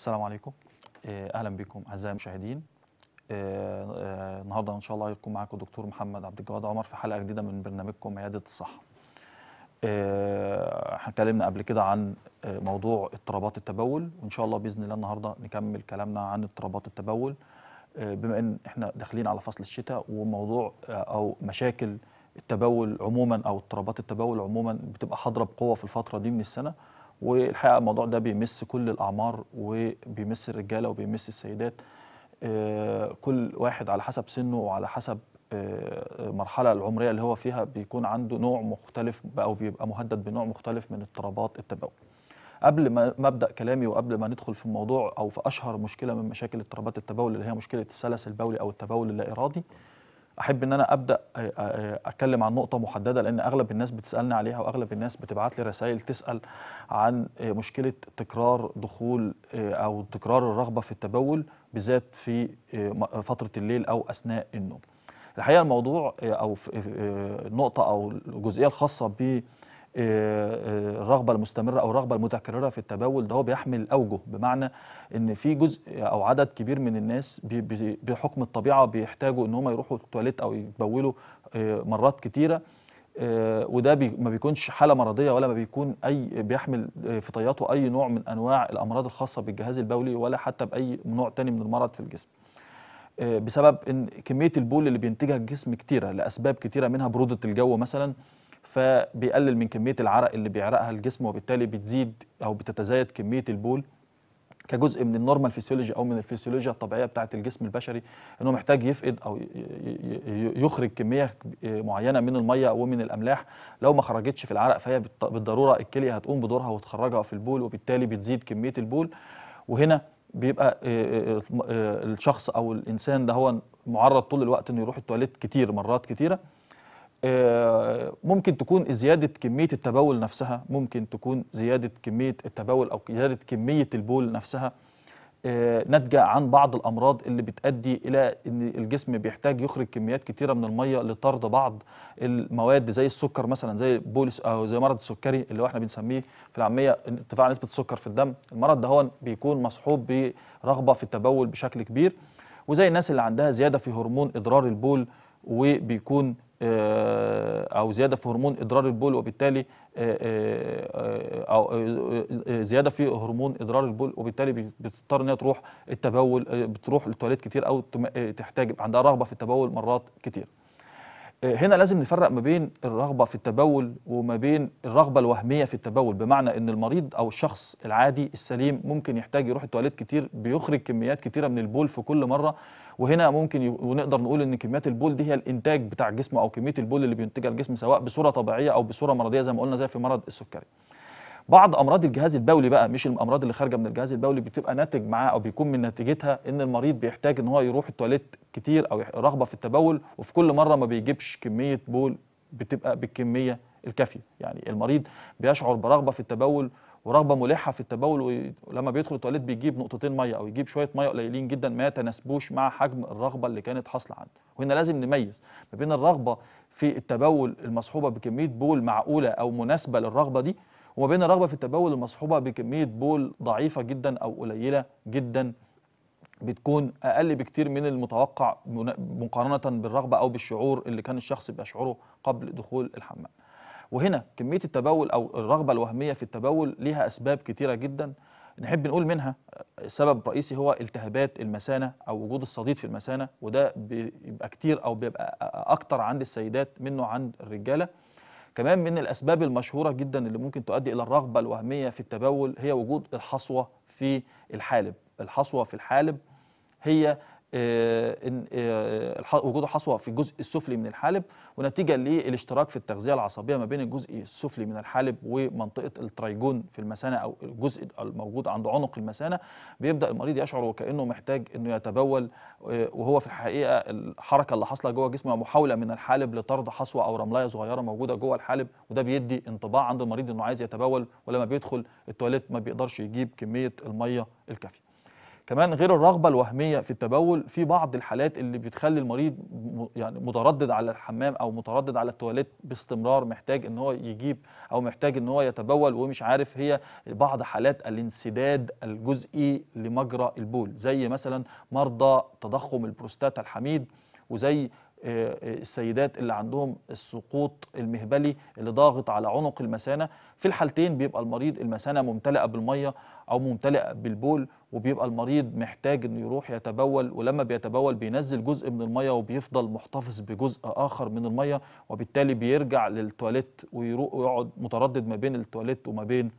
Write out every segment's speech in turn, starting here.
السلام عليكم آه، اهلا بكم اعزائي المشاهدين آه، آه، النهارده ان شاء الله هيكون معاكم دكتور محمد عبد الجواد عمر في حلقه جديده من برنامجكم عياده الصحه احنا اتكلمنا قبل كده عن موضوع اضطرابات التبول وان شاء الله باذن الله النهارده نكمل كلامنا عن اضطرابات التبول بما ان احنا داخلين على فصل الشتاء وموضوع او مشاكل التبول عموما او اضطرابات التبول عموما بتبقى حاضره بقوه في الفتره دي من السنه والحقيقه الموضوع ده بيمس كل الاعمار وبيمس الرجاله وبيمس السيدات آه، كل واحد على حسب سنه وعلى حسب المرحله آه، آه، العمريه اللي هو فيها بيكون عنده نوع مختلف او بيبقى مهدد بنوع مختلف من اضطرابات التبول قبل ما مبدا كلامي وقبل ما ندخل في الموضوع او في اشهر مشكله من مشاكل اضطرابات التبول اللي هي مشكله السلس البولي او التبول اللا ارادي احب ان انا ابدا اتكلم عن نقطه محدده لان اغلب الناس بتسالني عليها واغلب الناس بتبعت لي رسائل تسال عن آه، مشكله تكرار دخول آه، او تكرار الرغبه في التبول بالذات في آه، فتره الليل او اثناء النوم الحقيقه الموضوع او النقطه او الجزئيه الخاصه ب الرغبه آه، آه، المستمره او الرغبه المتكرره في التبول ده هو بيحمل اوجه بمعنى ان في جزء او عدد كبير من الناس بحكم الطبيعه بيحتاجوا ان هم يروحوا التواليت او يتبولوا آه، مرات كتيره وده بي ما بيكونش حاله مرضيه ولا ما بيكون اي بيحمل في طياته اي نوع من انواع الامراض الخاصه بالجهاز البولي ولا حتى باي نوع تاني من المرض في الجسم بسبب ان كميه البول اللي بينتجها الجسم كتيره لاسباب كتيره منها بروده الجو مثلا فبيقلل من كميه العرق اللي بيعرقها الجسم وبالتالي بتزيد او بتتزايد كميه البول كجزء من النورمال فيسيولوجي او من الفيسيولوجيا الطبيعيه بتاعه الجسم البشري انه محتاج يفقد او يخرج كميه معينه من الميه ومن الاملاح لو ما خرجتش في العرق فهي بالضروره الكليه هتقوم بدورها وتخرجها في البول وبالتالي بتزيد كميه البول وهنا بيبقى آه، آه، آه، الشخص او الانسان ده هو معرض طول الوقت انه يروح التواليت كتير مرات كتيره آه، ممكن تكون زيادة كمية التبول نفسها ممكن تكون زيادة كمية التبول أو زيادة كمية البول نفسها آه، ناتجة عن بعض الأمراض اللي بتأدي إلى أن الجسم بيحتاج يخرج كميات كتيرة من المية لطرد بعض المواد زي السكر مثلا زي بولس أو زي مرض السكري اللي هو احنا بنسميه في العامية ارتفاع نسبة السكر في الدم المرض ده هو بيكون مصحوب برغبة في التبول بشكل كبير وزي الناس اللي عندها زيادة في هرمون إضرار البول وبيكون آه، او زياده في هرمون اضرار البول وبالتالي آه، آه، او زياده في هرمون اضرار البول وبالتالي بتضطر ان هي تروح التبول بتروح للتواليت كتير او تحتاج عندها رغبه في التبول مرات كتير هنا لازم نفرق ما بين الرغبه في التبول وما بين الرغبه الوهميه في التبول بمعنى ان المريض او الشخص العادي السليم ممكن يحتاج يروح التواليت كتير بيخرج كميات كتيره من البول في كل مره وهنا ممكن ونقدر نقول ان كميات البول دي هي الانتاج بتاع الجسم او كميه البول اللي بينتجها الجسم سواء بصوره طبيعيه او بصوره مرضيه زي ما قلنا زي في مرض السكري بعض امراض الجهاز البولي بقى مش الامراض اللي خارجه من الجهاز البولي بتبقى ناتج معاه او بيكون من نتيجتها ان المريض بيحتاج ان هو يروح التواليت كتير او رغبه في التبول وفي كل مره ما بيجيبش كميه بول بتبقى بالكميه الكافيه يعني المريض بيشعر برغبه في التبول ورغبه ملحه في التبول ولما بيدخل التواليت بيجيب نقطتين ميه او يجيب شويه ميه قليلين جدا ما يتناسبوش مع حجم الرغبه اللي كانت حاصله عنده وهنا لازم نميز ما بين الرغبه في التبول المصحوبه بكميه بول معقوله او مناسبه للرغبه دي وما بين الرغبه في التبول المصحوبه بكميه بول ضعيفه جدا او قليله جدا بتكون اقل بكتير من المتوقع مقارنه بالرغبه او بالشعور اللي كان الشخص بيشعره قبل دخول الحمام وهنا كميه التبول او الرغبه الوهميه في التبول ليها اسباب كتيره جدا نحب نقول منها سبب رئيسي هو التهابات المثانه او وجود الصديد في المثانه وده بيبقى كتير او بيبقى اكتر عند السيدات منه عند الرجاله كمان من الاسباب المشهوره جدا اللي ممكن تؤدي الى الرغبه الوهميه في التبول هي وجود الحصوه في الحالب الحصوه في الحالب هي آه، آه، وجود حصوه في الجزء السفلي من الحالب ونتيجه للاشتراك في التغذيه العصبيه ما بين الجزء السفلي من الحالب ومنطقه التريجون في المثانه او الجزء الموجود عند عنق المثانه بيبدا المريض يشعر وكانه محتاج انه يتبول آه، وهو في الحقيقه الحركه اللي حاصله جوه جسمه محاوله من الحالب لطرد حصوه او رملايه صغيره موجوده جوه الحالب وده بيدي انطباع عند المريض انه عايز يتبول ولما بيدخل التواليت ما بيقدرش يجيب كميه الميه الكافيه كمان غير الرغبه الوهميه في التبول في بعض الحالات اللي بتخلي المريض يعني متردد على الحمام او متردد على التواليت باستمرار محتاج ان هو يجيب او محتاج ان هو يتبول ومش عارف هي بعض حالات الانسداد الجزئي لمجرى البول زي مثلا مرضى تضخم البروستاتا الحميد وزي آه، آه، السيدات اللي عندهم السقوط المهبلي اللي ضاغط على عنق المثانه في الحالتين بيبقى المريض المثانه ممتلئه بالميه او ممتلئه بالبول وبيبقى المريض محتاج انه يروح يتبول ولما بيتبول بينزل جزء من الميه وبيفضل محتفظ بجزء اخر من الميه وبالتالي بيرجع للتواليت ويروح ويقعد متردد ما بين التواليت وما بين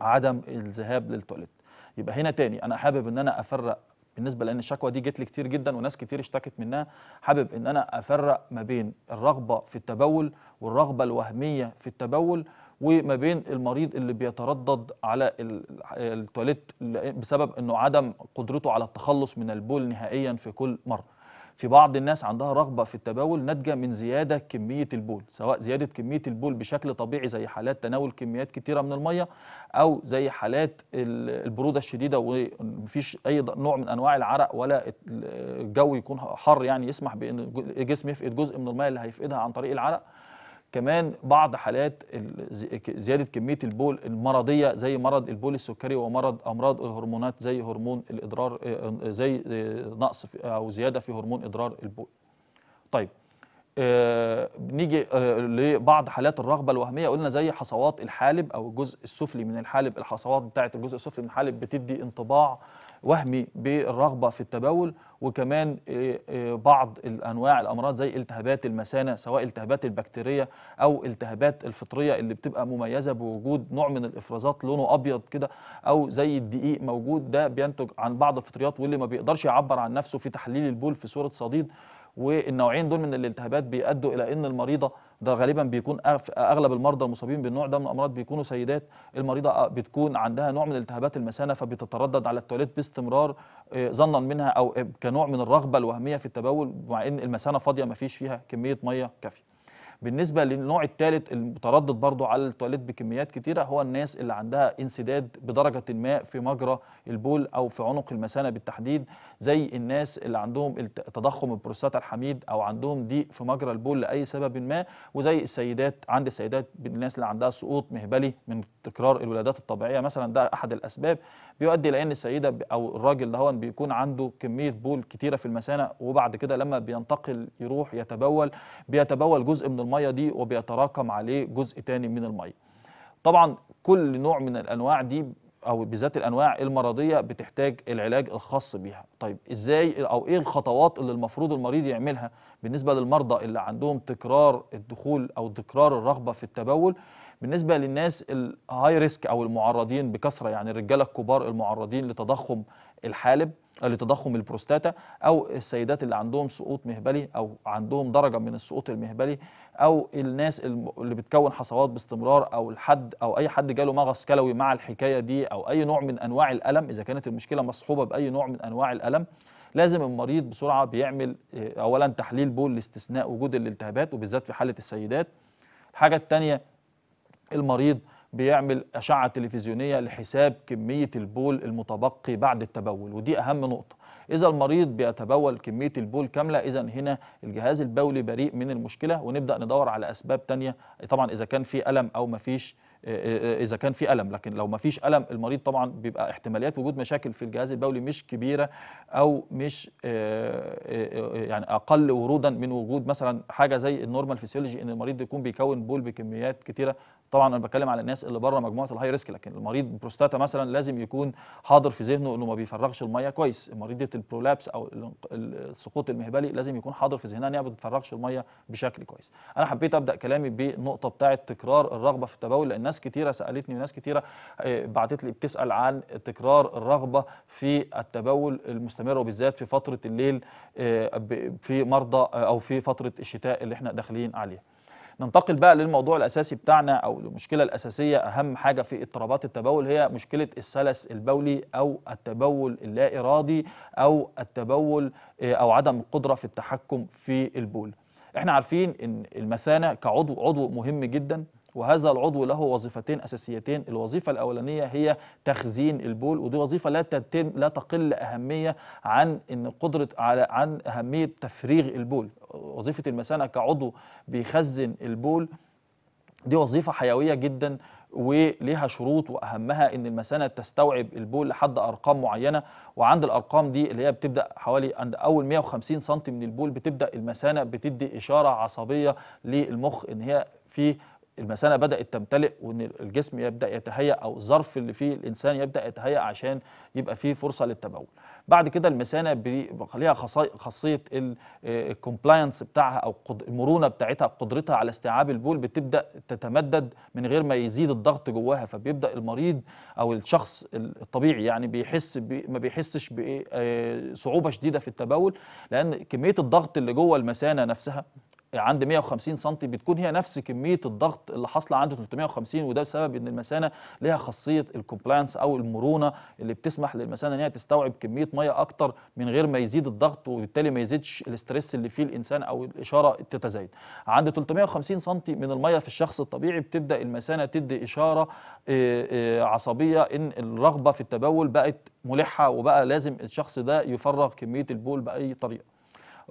عدم الذهاب للتواليت يبقى هنا تاني انا حابب ان انا افرق بالنسبه لان الشكوى دي جت لي كتير جدا وناس كتير اشتكت منها حابب ان انا افرق ما بين الرغبه في التبول والرغبه الوهميه في التبول وما بين المريض اللي بيتردد على التواليت بسبب انه عدم قدرته على التخلص من البول نهائيا في كل مره في بعض الناس عندها رغبه في التبول ناتجه من زياده كميه البول سواء زياده كميه البول بشكل طبيعي زي حالات تناول كميات كتيره من الميه او زي حالات البروده الشديده ومفيش اي نوع من انواع العرق ولا الجو يكون حر يعني يسمح بان الجسم يفقد جزء من الميه اللي هيفقدها عن طريق العرق كمان بعض حالات زياده كميه البول المرضيه زي مرض البول السكري ومرض امراض الهرمونات زي هرمون الاضرار آه، آه، زي آه، نقص او زياده في هرمون اضرار البول. طيب نيجي لبعض حالات الرغبه الوهميه قلنا زي حصوات الحالب او الجزء السفلي من الحالب الحصوات بتاعت الجزء السفلي من الحالب بتدي انطباع وهمي بالرغبه في التبول وكمان آه، آه، بعض الانواع الامراض زي التهابات المثانه سواء التهابات البكتيريه او التهابات الفطريه اللي بتبقى مميزه بوجود نوع من الافرازات لونه ابيض كده او زي الدقيق موجود ده بينتج عن بعض الفطريات واللي ما بيقدرش يعبر عن نفسه في تحليل البول في صوره صديد والنوعين دول من الالتهابات بيؤدوا الى ان المريضه ده غالبا بيكون اغلب المرضى المصابين بالنوع ده من الامراض بيكونوا سيدات المريضه آه، بتكون عندها نوع من التهابات المثانه فبتتردد على التواليت باستمرار آه، ظنا منها او آه، كنوع من الرغبه الوهميه في التبول مع ان المثانه فاضيه ما فيش فيها كميه ميه كافيه بالنسبه للنوع الثالث المتردد برضو على التواليت بكميات كتيره هو الناس اللي عندها انسداد بدرجه ما في مجرى البول او في عنق المثانه بالتحديد زي الناس اللي عندهم تضخم البروستاتا الحميد او عندهم ضيق في مجرى البول لاي سبب ما وزي السيدات عند السيدات الناس اللي عندها سقوط مهبلي من تكرار الولادات الطبيعيه مثلا ده احد الاسباب بيؤدي لان السيده او الراجل ده بيكون عنده كميه بول كتيره في المثانه وبعد كده لما بينتقل يروح يتبول بيتبول جزء من الميه دي وبيتراكم عليه جزء تاني من الميه طبعا كل نوع من الانواع دي او بالذات الانواع المرضيه بتحتاج العلاج الخاص بيها طيب ازاي او ايه الخطوات اللي المفروض المريض يعملها بالنسبه للمرضى اللي عندهم تكرار الدخول او تكرار الرغبه في التبول بالنسبه للناس الهاي ريسك او المعرضين بكثره يعني الرجاله الكبار المعرضين لتضخم الحالب لتضخم البروستاتا او السيدات اللي عندهم سقوط مهبلي او عندهم درجه من السقوط المهبلي او الناس اللي بتكون حصوات باستمرار او الحد او اي حد جاله مغص كلوي مع الحكايه دي او اي نوع من انواع الالم اذا كانت المشكله مصحوبه باي نوع من انواع الالم لازم المريض بسرعه بيعمل آه، اولا تحليل بول لاستثناء وجود الالتهابات وبالذات في حاله السيدات الحاجه الثانيه المريض بيعمل اشعه تلفزيونيه لحساب كميه البول المتبقي بعد التبول ودي اهم نقطه إذا المريض بيتبول كمية البول كاملة إذا هنا الجهاز البولي بريء من المشكلة ونبدأ ندور على أسباب ثانيه طبعا إذا كان في ألم أو مفيش آه، آه، آه، اذا كان في الم لكن لو ما فيش الم المريض طبعا بيبقى احتماليات وجود مشاكل في الجهاز البولي مش كبيره او مش يعني اقل ورودا من وجود مثلا حاجه زي النورمال فيسيولوجي ان المريض يكون بيكون بول بكميات كتيره طبعا انا بتكلم على الناس اللي بره مجموعه الهاي ريسك لكن المريض بروستاتا مثلا لازم يكون حاضر في ذهنه انه ما بيفرغش الميه كويس مريضه البرولابس او السقوط المهبلي لازم يكون حاضر في ذهنها انها ما بتفرغش الميه بشكل كويس انا حبيت ابدا كلامي بنقطه بتاعه تكرار الرغبه في التبول لان ناس كثيره سالتني وناس كثيره آه، بعتت لي بتسال عن تكرار الرغبه في التبول المستمر وبالذات في فتره الليل آه، في مرضى آه، او في فتره الشتاء اللي احنا داخلين عليها ننتقل بقى للموضوع الاساسي بتاعنا او المشكله الاساسيه اهم حاجه في اضطرابات التبول هي مشكله السلس البولي او التبول اللا ارادي او التبول آه، او عدم القدره في التحكم في البول احنا عارفين ان المثانه كعضو عضو مهم جدا وهذا العضو له وظيفتين أساسيتين الوظيفة الأولانية هي تخزين البول ودي وظيفة لا تتم لا تقل أهمية عن إن قدرة على عن أهمية تفريغ البول وظيفة المثانة كعضو بيخزن البول دي وظيفة حيوية جداً وليها شروط واهمها ان المثانه تستوعب البول لحد ارقام معينه وعند الارقام دي اللي هي بتبدا حوالي عند اول 150 سم من البول بتبدا المثانه بتدي اشاره عصبيه للمخ ان هي في المثانه بدات تمتلئ وان الجسم يبدا يتهيأ او الظرف اللي فيه الانسان يبدا يتهيأ عشان يبقى فيه فرصه للتبول. بعد كده المثانه ليها خاصيه الكومبلاينس آه، بتاعها او المرونه بتاعتها قدرتها على استيعاب البول بتبدا تتمدد من غير ما يزيد الضغط جواها فبيبدا المريض او الشخص الطبيعي يعني بيحس بي ما بيحسش بصعوبه آه، شديده في التبول لان كميه الضغط اللي جوه المثانه نفسها عند 150 سم بتكون هي نفس كميه الضغط اللي حاصله عند 350 وده بسبب ان المثانه ليها خاصيه الكومبلاينس او المرونه اللي بتسمح للمثانه ان هي تستوعب كميه ميه اكتر من غير ما يزيد الضغط وبالتالي ما يزيدش الاسترس اللي فيه الانسان او الاشاره تتزايد. عند 350 سم من الميه في الشخص الطبيعي بتبدا المثانه تدي اشاره آه، آه، عصبيه ان الرغبه في التبول بقت ملحه وبقى لازم الشخص ده يفرغ كميه البول باي طريقه.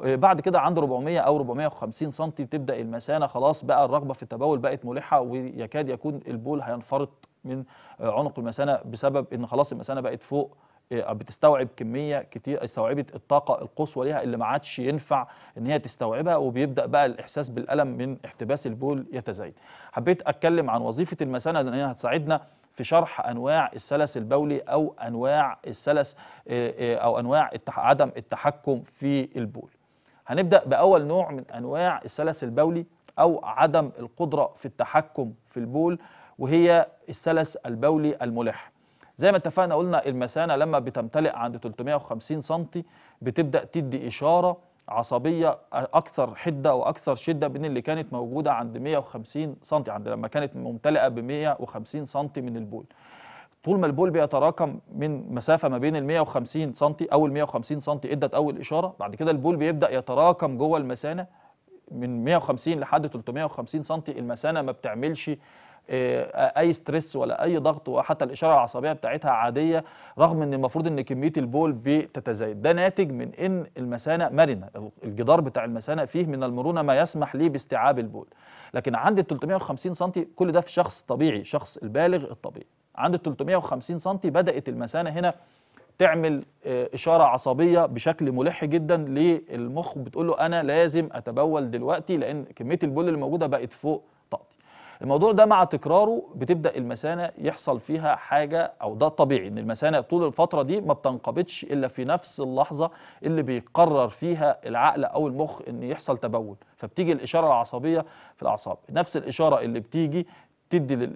آه، بعد كده عند 400 او 450 سم بتبدا المثانه خلاص بقى الرغبه في التبول بقت ملحه ويكاد يكون البول هينفرط من آه، عنق المثانه بسبب ان خلاص المثانه بقت فوق آه، بتستوعب كميه كتير استوعبت الطاقه القصوى ليها اللي ما عادش ينفع ان هي تستوعبها وبيبدا بقى الاحساس بالالم من احتباس البول يتزايد. حبيت اتكلم عن وظيفه المثانه لان هي هتساعدنا في شرح انواع السلس البولي او انواع السلس او انواع عدم التحكم في البول. هنبدأ بأول نوع من أنواع السلس البولي أو عدم القدرة في التحكم في البول وهي السلس البولي الملح زي ما اتفقنا قلنا المثانة لما بتمتلئ عند 350 سم بتبدأ تدي إشارة عصبية أكثر حدة وأكثر شدة من اللي كانت موجودة عند 150 سم عند لما كانت ممتلئة ب 150 سم من البول طول ما البول بيتراكم من مسافه ما بين ال 150 سم اول 150 سم ادت اول اشاره بعد كده البول بيبدا يتراكم جوه المثانه من 150 لحد 350 سم المثانه ما بتعملش آه، اي ستريس ولا اي ضغط وحتى الاشاره العصبيه بتاعتها عاديه رغم ان المفروض ان كميه البول بتتزايد ده ناتج من ان المثانه مرنه الجدار بتاع المثانه فيه من المرونه ما يسمح ليه باستيعاب البول لكن عند ال 350 سم كل ده في شخص طبيعي شخص البالغ الطبيعي عند ال 350 سم بدات المثانه هنا تعمل آه، اشاره عصبيه بشكل ملح جدا للمخ بتقول له انا لازم اتبول دلوقتي لان كميه البول اللي موجوده بقت فوق طاقتي الموضوع ده مع تكراره بتبدا المثانه يحصل فيها حاجه او ده الطبيعي ان المثانه طول الفتره دي ما بتنقبضش الا في نفس اللحظه اللي بيقرر فيها العقل او المخ ان يحصل تبول فبتيجي الاشاره العصبيه في الاعصاب نفس الاشاره اللي بتيجي تدي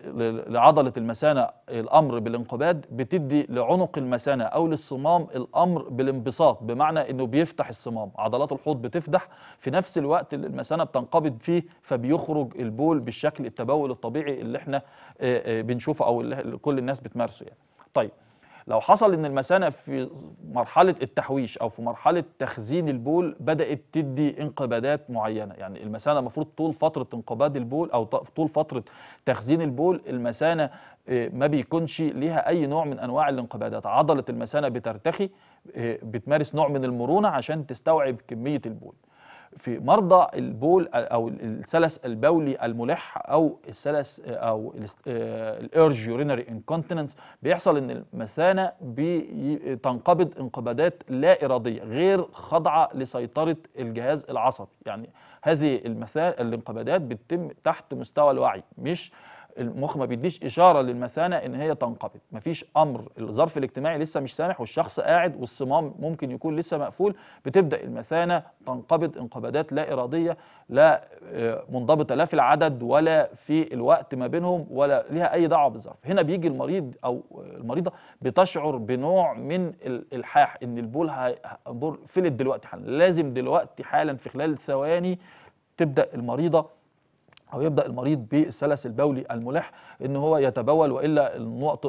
لعضلة المثانة الأمر بالانقباض بتدي لعنق المثانة أو للصمام الأمر بالانبساط بمعنى أنه بيفتح الصمام عضلات الحوض بتفتح في نفس الوقت اللي المثانة بتنقبض فيه فبيخرج البول بالشكل التبول الطبيعي اللي احنا بنشوفه أو اللي كل الناس بتمارسه يعني طيب لو حصل ان المثانه في مرحله التحويش او في مرحله تخزين البول بدات تدي انقباضات معينه يعني المثانه المفروض طول فتره انقباض البول او طول فتره تخزين البول المثانه آه، ما بيكونش ليها اي نوع من انواع الانقباضات عضله المثانه بترتخي آه، بتمارس نوع من المرونه عشان تستوعب كميه البول في مرضى البول او السلس البولي الملح او السلس او آه، الارج يورينري انكونتيننس بيحصل ان المثانه بتنقبض انقباضات لا اراديه غير خاضعه لسيطره الجهاز العصبي يعني هذه المثانه الانقباضات بتتم تحت مستوى الوعي مش المخ ما بيديش اشاره للمثانه ان هي تنقبض مفيش امر الظرف الاجتماعي لسه مش سامح والشخص قاعد والصمام ممكن يكون لسه مقفول بتبدا المثانه تنقبض انقباضات لا اراديه لا آه، منضبطه لا في العدد ولا في الوقت ما بينهم ولا ليها اي دعوه بالظرف هنا بيجي المريض او المريضه بتشعر بنوع من الالحاح ان البول بول فلت دلوقتي حالا لازم دلوقتي حالا في خلال ثواني تبدا المريضه او يبدا المريض بالسلس البولي الملح ان هو يتبول والا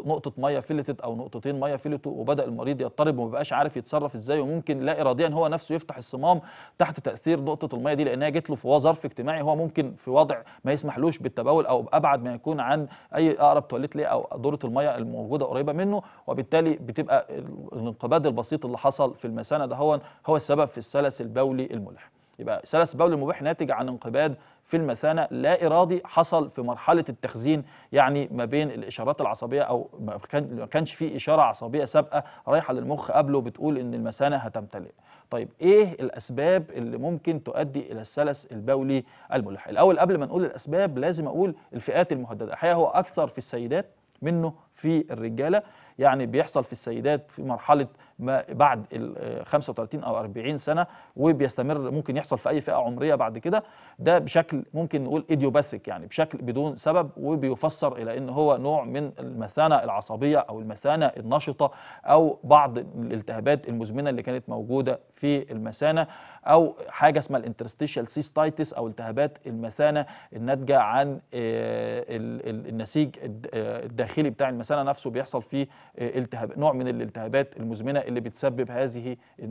نقطه ميه فلتت او نقطتين ميه فلتوا وبدا المريض يضطرب وما بقاش عارف يتصرف ازاي وممكن لا اراديا هو نفسه يفتح الصمام تحت تاثير نقطه الميه دي لانها جت له في ظرف اجتماعي هو ممكن في وضع ما يسمحلوش بالتبول او ابعد ما يكون عن اي اقرب تواليت ليه او دوره الميه الموجوده قريبه منه وبالتالي بتبقى الانقباض البسيط اللي حصل في المثانه ده هو هو السبب في السلس البولي الملح يبقى سلس البولي المباح ناتج عن انقباض في المثانة لا إرادي حصل في مرحلة التخزين يعني ما بين الإشارات العصبية أو ما كانش في إشارة عصبية سابقة رايحة للمخ قبله بتقول إن المثانة هتمتلئ طيب إيه الأسباب اللي ممكن تؤدي إلى السلس البولي الملح الأول قبل ما نقول الأسباب لازم أقول الفئات المهددة الحقيقة هو أكثر في السيدات منه في الرجالة يعني بيحصل في السيدات في مرحلة ما بعد ال 35 آه، او 40 سنه وبيستمر ممكن يحصل في اي فئه عمريه بعد كده ده بشكل ممكن نقول ايديوباثيك يعني بشكل بدون سبب وبيفسر الى ان هو نوع من المثانه العصبيه او المثانه النشطه او بعض الالتهابات المزمنه اللي كانت موجوده في المثانه او حاجه اسمها الانترستيشال سيستايتس او التهابات المثانه الناتجه عن آه، النسيج آه، الداخلي بتاع المثانه نفسه بيحصل فيه التهاب نوع من الالتهابات المزمنه اللي بتسبب هذه آه،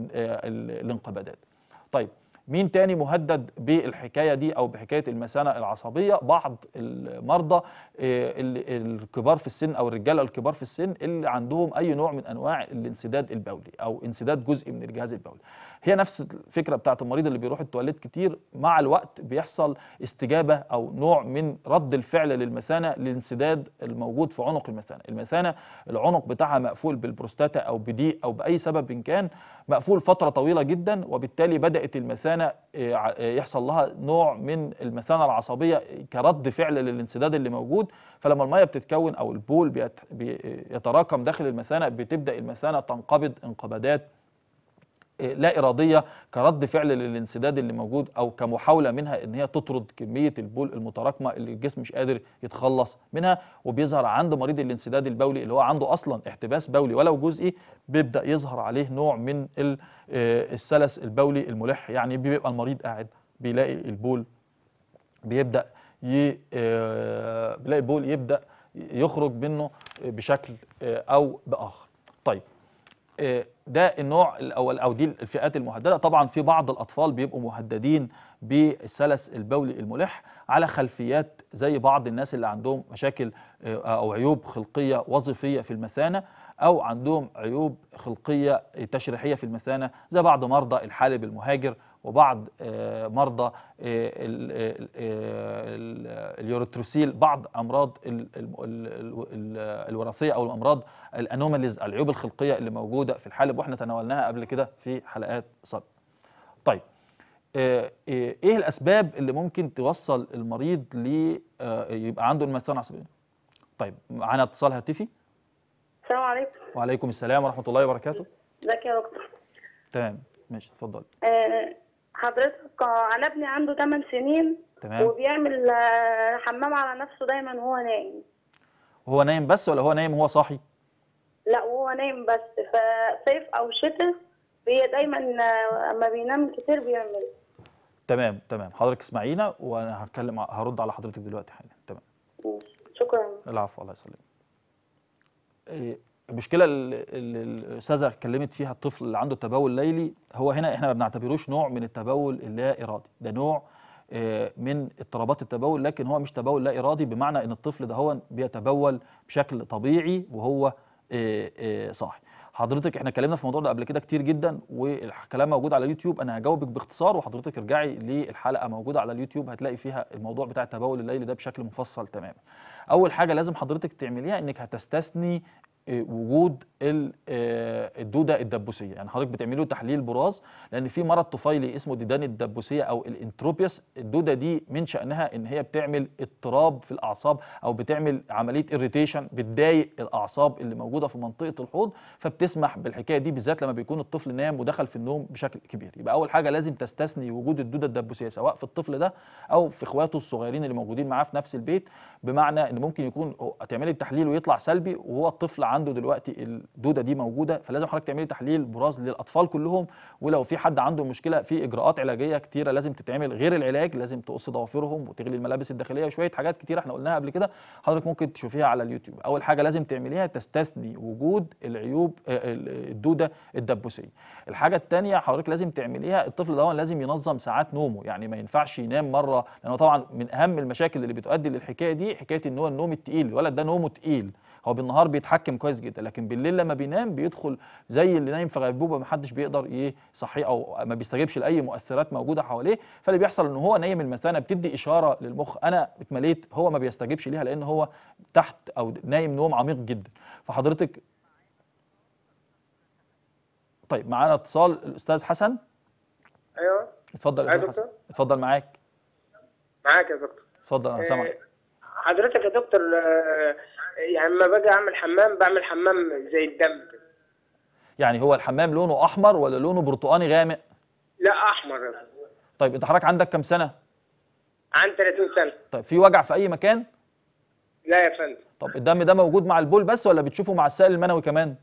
الانقباضات طيب مين تاني مهدد بالحكاية دي أو بحكاية المثانة العصبية بعض المرضى آه، الكبار في السن أو الرجالة الكبار في السن اللي عندهم أي نوع من أنواع الانسداد البولي أو انسداد جزء من الجهاز البولي هي نفس الفكره بتاعت المريض اللي بيروح التواليت كتير مع الوقت بيحصل استجابه او نوع من رد الفعل للمثانه للانسداد الموجود في عنق المثانه المثانه العنق بتاعها مقفول بالبروستاتا او بضيق او باي سبب إن كان مقفول فتره طويله جدا وبالتالي بدات المثانه آه، آه، يحصل لها نوع من المثانه العصبيه كرد فعل للانسداد اللي موجود فلما الميه بتتكون او البول بيتراكم آه، داخل المثانه بتبدا المثانه تنقبض انقباضات لا إرادية كرد فعل للانسداد اللي موجود أو كمحاولة منها إن هي تطرد كمية البول المتراكمة اللي الجسم مش قادر يتخلص منها وبيظهر عند مريض الانسداد البولي اللي هو عنده أصلا احتباس بولي ولو جزئي بيبدأ يظهر عليه نوع من آه، السلس البولي الملح يعني بيبقى المريض قاعد بيلاقي البول بيبدأ ي... آه، بيلاقي البول يبدأ يخرج منه بشكل آه، أو بآخر طيب ده النوع الاول او دي الفئات المهدده طبعا في بعض الاطفال بيبقوا مهددين بالسلس البولي الملح على خلفيات زي بعض الناس اللي عندهم مشاكل آه، او عيوب خلقيه وظيفيه في المثانه او عندهم عيوب خلقيه تشريحيه في المثانه زي بعض مرضى الحالب المهاجر وبعض آه، مرضى اليوروتروسيل بعض امراض الوراثيه او الامراض الانوماليز العيوب الخلقيه اللي موجوده في الحالب واحنا تناولناها قبل كده في حلقات سابقه. طيب آه، آه، ايه الاسباب اللي ممكن توصل المريض ل آه، يبقى عنده انمثال عصبي؟ طيب معانا اتصال هاتفي. السلام عليكم. وعليكم السلام ورحمه الله وبركاته. ازيك يا دكتور. تمام ماشي اتفضلي. أه حضرتك انا ابني عنده 8 سنين تمام وبيعمل حمام على نفسه دايما وهو نايم. هو نايم بس ولا هو نايم وهو صاحي؟ لا وهو نايم بس فصيف او شتاء هي دايما اما آه، بينام كتير بيعمل تمام تمام حضرتك اسمعينا وانا هتكلم هرد على حضرتك دلوقتي حالا تمام شكرا العفو الله يسلمك إيه، المشكله اللي الاستاذه اتكلمت فيها الطفل اللي عنده تبول ليلي هو هنا احنا ما بنعتبروش نوع من التبول اللا ارادي ده نوع آه، من اضطرابات التبول لكن هو مش تبول لا ارادي بمعنى ان الطفل ده هو بيتبول بشكل طبيعي وهو آه، آه، صاحي حضرتك احنا اتكلمنا في الموضوع ده قبل كده كتير جدا والكلام موجود على اليوتيوب انا هجاوبك باختصار وحضرتك ارجعي للحلقه موجوده على اليوتيوب هتلاقي فيها الموضوع بتاع التبول الليلي ده بشكل مفصل تماما اول حاجه لازم حضرتك تعمليها انك هتستثني وجود آه، الدوده الدبوسيه يعني حضرتك بتعملوا له تحليل براز لان في مرض طفيلي اسمه ديدان الدبوسيه او الانتروبيس الدوده دي من شانها ان هي بتعمل اضطراب في الاعصاب او بتعمل عمليه اريتيشن بتضايق الاعصاب اللي موجوده في منطقه الحوض فبتسمح بالحكايه دي بالذات لما بيكون الطفل نام ودخل في النوم بشكل كبير يبقى اول حاجه لازم تستثني وجود الدوده الدبوسيه سواء في الطفل ده او في اخواته الصغيرين اللي موجودين معاه في نفس البيت بمعنى ان ممكن يكون هتعملي التحليل ويطلع سلبي وهو الطفل عنده دلوقتي الدوده دي موجوده فلازم حضرتك تعملي تحليل براز للاطفال كلهم ولو في حد عنده مشكله في اجراءات علاجيه كتيره لازم تتعمل غير العلاج لازم تقص ضوافرهم وتغلي الملابس الداخليه وشويه حاجات كتيره احنا قلناها قبل كده حضرتك ممكن تشوفيها على اليوتيوب اول حاجه لازم تعمليها تستثني وجود العيوب آه، الدوده الدبوسيه الحاجه الثانيه حضرتك لازم تعمليها الطفل ده لازم ينظم ساعات نومه يعني ما ينفعش ينام مره لانه طبعا من اهم المشاكل اللي بتؤدي للحكايه دي حكايه ان هو النوم الثقيل الولد ده نومه ثقيل هو بالنهار بيتحكم كويس جدا لكن بالليل لما بينام بيدخل زي اللي نايم في غيبوبه ما حدش بيقدر ايه يصحيه او ما بيستجيبش لاي مؤثرات موجوده حواليه فاللي بيحصل ان هو نايم المثانه بتدي اشاره للمخ انا اتمليت هو ما بيستجيبش ليها لان هو تحت او نايم نوم عميق جدا فحضرتك طيب معانا اتصال الاستاذ حسن ايوه اتفضل يا أيوه دكتور اتفضل معاك معاك يا دكتور اتفضل انا سامعك آه، حضرتك يا دكتور آه، يعني لما باجي اعمل حمام بعمل حمام زي الدم يعني هو الحمام لونه احمر ولا لونه برتقاني غامق لا احمر طيب انت حضرتك عندك كام سنه عندي 30 سنه طيب في وجع في اي مكان لا يا فندم طب الدم ده موجود مع البول بس ولا بتشوفه مع السائل المنوي كمان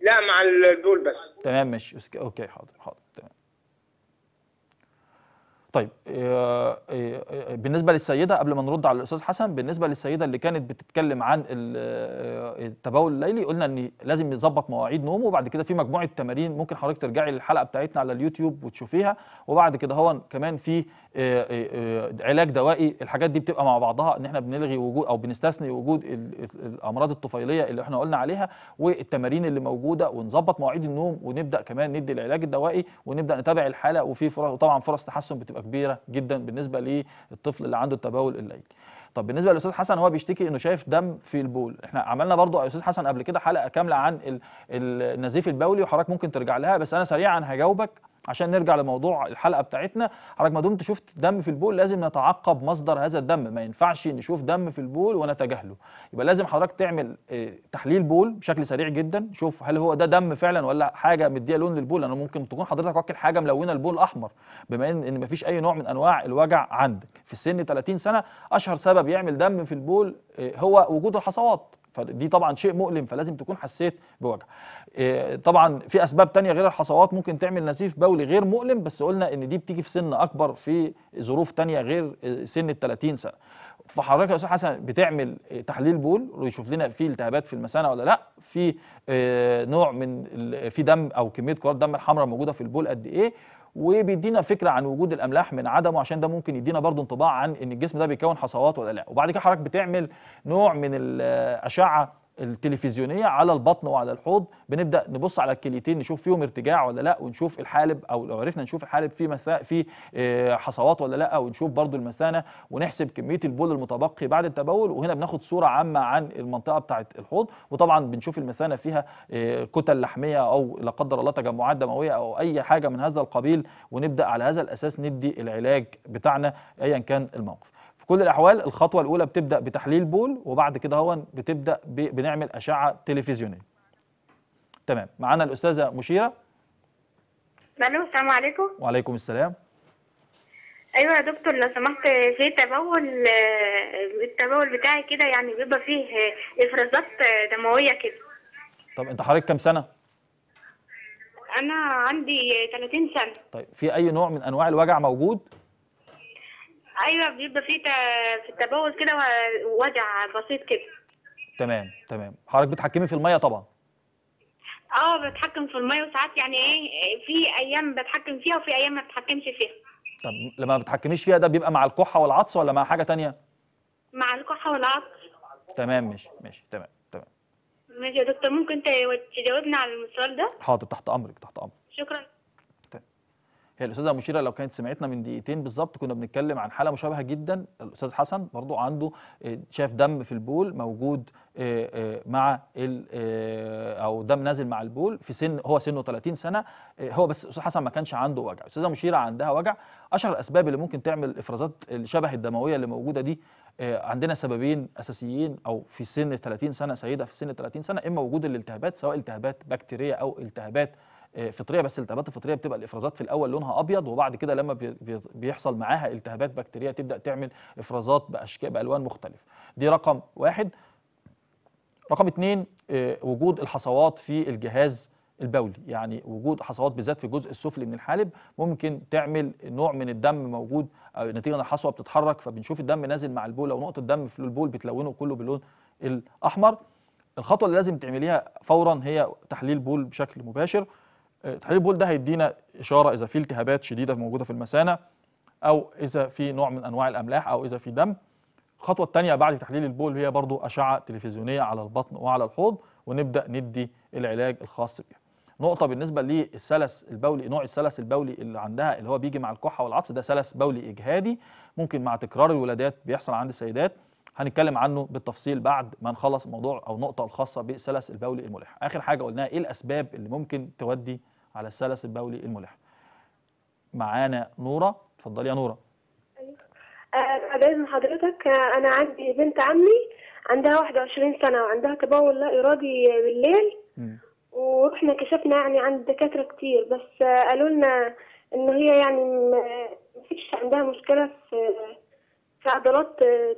لا مع البول بس تمام ماشي اوكي حاضر حاضر تمام طيب آه، آه، آه، بالنسبه للسيده قبل ما نرد على الاستاذ حسن بالنسبه للسيده اللي كانت بتتكلم عن التبول الليلي قلنا ان لازم يظبط مواعيد نومه وبعد كده في مجموعه تمارين ممكن حضرتك ترجعي للحلقه بتاعتنا على اليوتيوب وتشوفيها وبعد كده هو كمان في علاج دوائي الحاجات دي بتبقى مع بعضها ان احنا بنلغي وجود او بنستثني وجود الامراض الطفيليه اللي احنا قلنا عليها والتمارين اللي موجوده ونظبط مواعيد النوم ونبدا كمان ندي العلاج الدوائي ونبدا نتابع الحاله وفي طبعا فرص تحسن بتبقى كبيره جدا بالنسبه للطفل اللي عنده التبول الليلي طب بالنسبه للاستاذ حسن هو بيشتكي انه شايف دم في البول احنا عملنا برضو يا استاذ حسن قبل كده حلقه كامله عن النزيف البولي وحضرتك ممكن ترجع لها بس انا سريعا هجاوبك عشان نرجع لموضوع الحلقه بتاعتنا حضرتك ما دمت شفت دم في البول لازم نتعقب مصدر هذا الدم ما ينفعش نشوف دم في البول ونتجاهله يبقى لازم حضرتك تعمل آه، تحليل بول بشكل سريع جدا شوف هل هو ده دم فعلا ولا حاجه مديه لون للبول لانه ممكن تكون حضرتك واكل حاجه ملونه البول احمر بما ان ان مفيش اي نوع من انواع الوجع عندك في سن 30 سنه اشهر سبب يعمل دم في البول آه، هو وجود الحصوات فدي طبعا شيء مؤلم فلازم تكون حسيت بوجع آه، طبعا في اسباب تانية غير الحصوات ممكن تعمل نزيف بولي غير مؤلم بس قلنا ان دي بتيجي في سن اكبر في ظروف تانية غير آه، سن ال 30 سنه فحضرتك يا استاذ حسن بتعمل آه، تحليل بول ويشوف لنا في التهابات في المثانه ولا لا في نوع من في دم او كميه كرات دم الحمراء موجوده في البول قد ايه وبيدينا فكره عن وجود الاملاح من عدمه عشان ده ممكن يدينا برضو انطباع عن ان الجسم ده بيكون حصوات ولا لا وبعد كده حضرتك بتعمل نوع من الاشعه التلفزيونيه على البطن وعلى الحوض بنبدا نبص على الكليتين نشوف فيهم ارتجاع ولا لا ونشوف الحالب او لو عرفنا نشوف الحالب في مساء في آه، حصوات ولا لا ونشوف برضو المثانه ونحسب كميه البول المتبقي بعد التبول وهنا بناخد صوره عامه عن المنطقه بتاعه الحوض وطبعا بنشوف المثانه فيها آه، كتل لحميه او لا قدر الله تجمعات دمويه او اي حاجه من هذا القبيل ونبدا على هذا الاساس ندي العلاج بتاعنا ايا كان الموقف في كل الاحوال الخطوه الاولى بتبدا بتحليل بول وبعد كده هو بتبدا بنعمل اشعه تلفزيونيه تمام معانا الاستاذه مشيره الو السلام عليكم وعليكم السلام ايوه يا دكتور لو سمحت في تبول التبول بتاعي كده يعني بيبقى فيه افرازات دمويه كده طب انت حضرتك كام سنه انا عندي 30 سنه طيب في اي نوع من انواع الوجع موجود ايوه بيبقى في في التبول كده وجع بسيط كده تمام تمام حضرتك بتحكمي في الميه طبعا اه بتحكم في الميه وساعات يعني ايه في ايام بتحكم فيها وفي ايام ما بتحكمش فيها طب لما ما بتحكميش فيها ده بيبقى مع الكحه والعطس ولا مع حاجه تانية مع الكحه والعطس تمام ماشي ماشي تمام تمام ماشي يا دكتور ممكن تجاوبنا على السؤال ده حاضر تحت امرك تحت امرك شكرا هي الاستاذه مشيره لو كانت سمعتنا من دقيقتين بالظبط كنا بنتكلم عن حاله مشابهه جدا الاستاذ حسن برضو عنده آه، شاف دم في البول موجود آه، آه، مع او دم نازل مع البول في سن هو سنه 30 سنه هو بس الاستاذ حسن ما كانش عنده وجع الاستاذه مشيره عندها وجع اشهر الاسباب اللي ممكن تعمل افرازات الشبه الدمويه اللي موجوده دي عندنا سببين اساسيين او في سن 30 سنه سيده في سن 30 سنه اما وجود الالتهابات سواء التهابات بكتيريه او التهابات آه، فطريه بس التهابات الفطريه بتبقى الافرازات في الاول لونها ابيض وبعد كده لما بيحصل معاها التهابات بكتيريه تبدا تعمل افرازات باشكال بالوان مختلفه دي رقم واحد رقم اثنين آه، وجود الحصوات في الجهاز البولي يعني وجود حصوات بالذات في الجزء السفلي من الحالب ممكن تعمل نوع من الدم موجود آه، نتيجه ان الحصوه بتتحرك فبنشوف الدم نازل مع البول او نقطه دم في البول بتلونه كله باللون الاحمر الخطوه اللي لازم تعمليها فورا هي تحليل بول بشكل مباشر تحليل البول ده هيدينا اشاره اذا في التهابات شديده موجوده في المثانه او اذا في نوع من انواع الاملاح او اذا في دم الخطوه الثانيه بعد تحليل البول هي برضو اشعه تلفزيونيه على البطن وعلى الحوض ونبدا ندي العلاج الخاص بيها نقطه بالنسبه للسلس البولي نوع السلس البولي اللي عندها اللي هو بيجي مع الكحه والعطس ده سلس بولي اجهادي ممكن مع تكرار الولادات بيحصل عند السيدات هنتكلم عنه بالتفصيل بعد ما نخلص الموضوع او النقطه الخاصه بالسلس البولي الملح اخر حاجه قلناها ايه الاسباب اللي ممكن تودي على السلس البولي الملح معانا نوره اتفضلي يا نوره لازم أيوه. آه، حضرتك آه، انا عندي بنت عمي عندها 21 سنه وعندها تبول لا ارادي بالليل ورحنا كشفنا يعني عند دكاتره كتير بس آه، قالوا لنا ان هي يعني ما فيش عندها مشكله في في عضلات آه،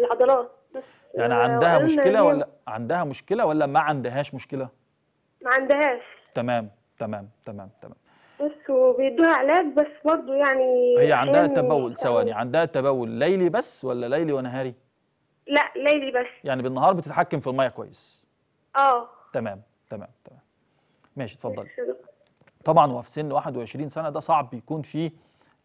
العضلات بس يعني آه، عندها مشكله ولا عندها مشكله ولا ما عندهاش مشكله ما عندهاش تمام تمام تمام تمام بس وبيدوها علاج بس برضه يعني هي عندها تبول ثواني عندها تبول ليلي بس ولا ليلي ونهاري لا ليلي بس يعني بالنهار بتتحكم في الميه كويس اه تمام تمام تمام ماشي اتفضلي طبعا هو في سن 21 سنه ده صعب بيكون فيه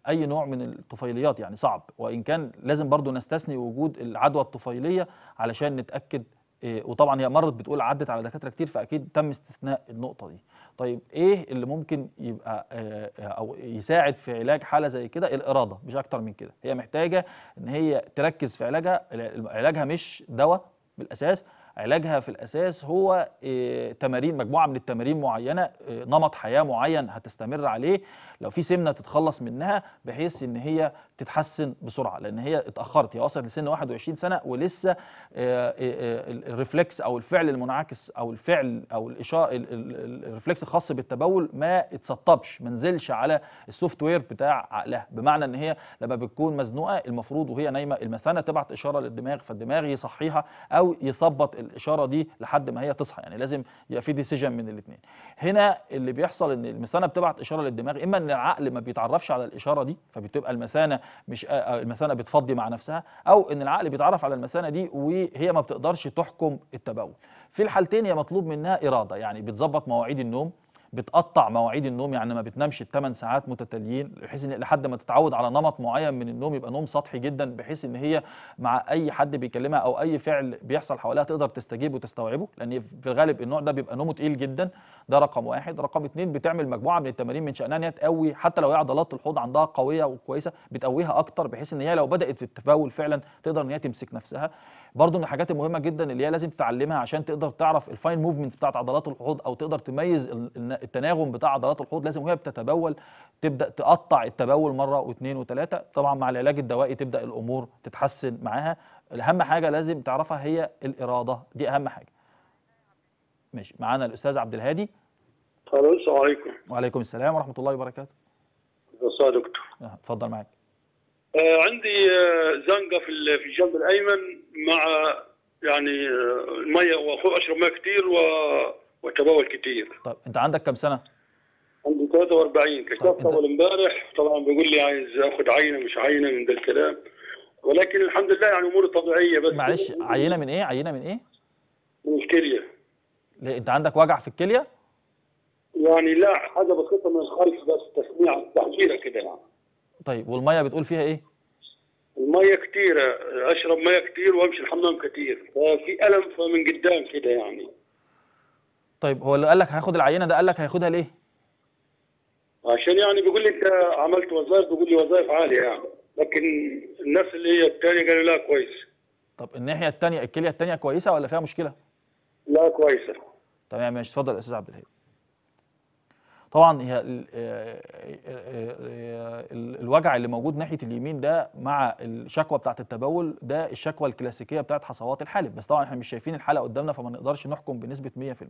اي نوع من الطفيليات يعني صعب وان كان لازم برضو نستثني وجود العدوى الطفيليه علشان نتاكد إيه وطبعا هي مرت بتقول عدت على دكاتره كتير فاكيد تم استثناء النقطه دي طيب ايه اللي ممكن يبقى آه، آه، او يساعد في علاج حاله زي كده الاراده مش اكتر من كده هي محتاجه ان هي تركز في علاجها علاجها مش دواء بالاساس علاجها في الاساس هو آه، تمارين مجموعه من التمارين معينه آه، نمط حياه معين هتستمر عليه لو في سمنه تتخلص منها بحيث ان هي تتحسن بسرعه لان هي اتاخرت هي وصلت لسن 21 سنه ولسه آه، آه، الرفلكس او الفعل المنعكس او الفعل او الاشاره الرفلكس الخاص بالتبول ما اتسطبش ما نزلش على السوفت وير بتاع عقلها بمعنى ان هي لما بتكون مزنوقه المفروض وهي نايمه المثانه تبعت اشاره للدماغ فالدماغ يصحيها او يثبط الاشاره دي لحد ما هي تصحى يعني لازم يبقى في ديسيجن من الاثنين هنا اللي بيحصل ان المثانه بتبعت اشاره للدماغ اما ان العقل ما بيتعرفش على الاشاره دي فبتبقى المثانه مش المثانه بتفضي مع نفسها او ان العقل بيتعرف على المثانه دي وهي ما بتقدرش تحكم التبول في الحالتين هي مطلوب منها اراده يعني بتظبط مواعيد النوم بتقطع مواعيد النوم يعني ما بتنامش الثمان ساعات متتاليين بحيث ان لحد ما تتعود على نمط معين من النوم يبقى نوم سطحي جدا بحيث ان هي مع اي حد بيكلمها او اي فعل بيحصل حواليها تقدر تستجيب وتستوعبه لان في الغالب النوع ده بيبقى نومه تقيل جدا ده رقم واحد رقم اتنين بتعمل مجموعه من التمارين من شانها ان هي تقوي حتى لو هي عضلات الحوض عندها قويه وكويسه بتقويها اكتر بحيث ان هي لو بدات التفاول فعلا تقدر ان هي تمسك نفسها برضو من الحاجات المهمه جدا اللي هي لازم تتعلمها عشان تقدر تعرف الفاين موفمنتس بتاعت عضلات الحوض او تقدر تميز التناغم بتاع عضلات الحوض لازم وهي بتتبول تبدا تقطع التبول مره واثنين وثلاثه طبعا مع العلاج الدوائي تبدا الامور تتحسن معاها اهم حاجه لازم تعرفها هي الاراده دي اهم حاجه ماشي معانا الاستاذ عبد الهادي السلام عليكم وعليكم السلام ورحمه الله وبركاته استاذ دكتور أه، اتفضل معاك آه، عندي آه، زنقه في في الجنب الايمن مع يعني آه، مية واشرب ميه كثير و... وتبول كثير طب انت عندك كم سنه؟ عندي 43 كشفت اول امبارح طبعا بيقول لي عايز اخذ عينه مش عينه من ده الكلام ولكن الحمد لله يعني اموري طبيعيه بس معلش عينه من ايه؟ عينه من ايه؟ من الكليه ليه انت عندك وجع في الكليه؟ يعني لا حاجه بسيطه من الخلف بس تسميع تحجيره كده يعني طيب والميه بتقول فيها ايه؟ الميه كتيرة اشرب ميه كتير وامشي الحمام كتير ففي الم من قدام كده يعني طيب هو اللي قال لك هياخد العينه ده قال لك هياخدها ليه؟ عشان يعني بيقول لي انت عملت وظائف بيقول لي وظائف عاليه يعني لكن الناس اللي هي الثانيه قالوا لا كويس طب الناحيه الثانيه الكليه الثانيه كويسه ولا فيها مشكله؟ لا كويسه تمام ماشي اتفضل يا استاذ عبد الهادي طبعا آه، آه، آه، الوجع اللي موجود ناحيه اليمين ده مع الشكوى بتاعت التبول ده الشكوى الكلاسيكيه بتاعت حصوات الحالب بس طبعا احنا مش شايفين الحاله قدامنا فما نقدرش نحكم بنسبه 100%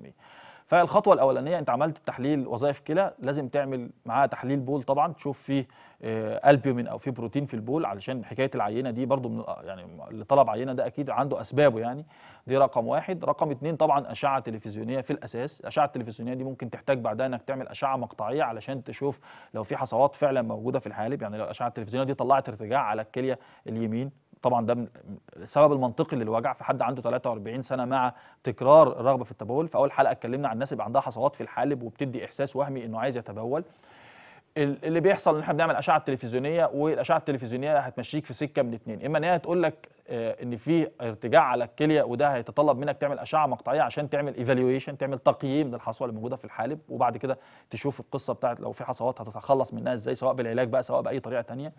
فالخطوه الاولانيه انت عملت تحليل وظائف كلى لازم تعمل معاه تحليل بول طبعا تشوف فيه آه، البيومين او في بروتين في البول علشان حكايه العينه دي برضو من آه، يعني اللي طلب عينه ده اكيد عنده اسبابه يعني دي رقم واحد رقم اتنين طبعا اشعه تلفزيونيه في الاساس الاشعه التلفزيونيه دي ممكن تحتاج بعدها انك تعمل اشعه مقطعيه علشان تشوف لو في حصوات فعلا موجوده في الحالب يعني لو الاشعه التلفزيونيه دي طلعت ارتجاع على الكليه اليمين طبعا ده السبب المنطقي للوجع في حد عنده 43 سنه مع تكرار الرغبه في التبول في اول حلقه اتكلمنا عن الناس اللي عندها حصوات في الحالب وبتدي احساس وهمي انه عايز يتبول اللي بيحصل ان احنا بنعمل اشعه تلفزيونيه والاشعه التلفزيونيه هتمشيك في سكه من اتنين اما ان هي تقول لك آه، ان في ارتجاع على الكليه وده هيتطلب منك تعمل اشعه مقطعيه عشان تعمل ايفالويشن تعمل تقييم للحصوه اللي موجوده في الحالب وبعد كده تشوف القصه بتاعت لو في حصوات هتتخلص منها ازاي سواء بالعلاج بقى سواء باي طريقه ثانيه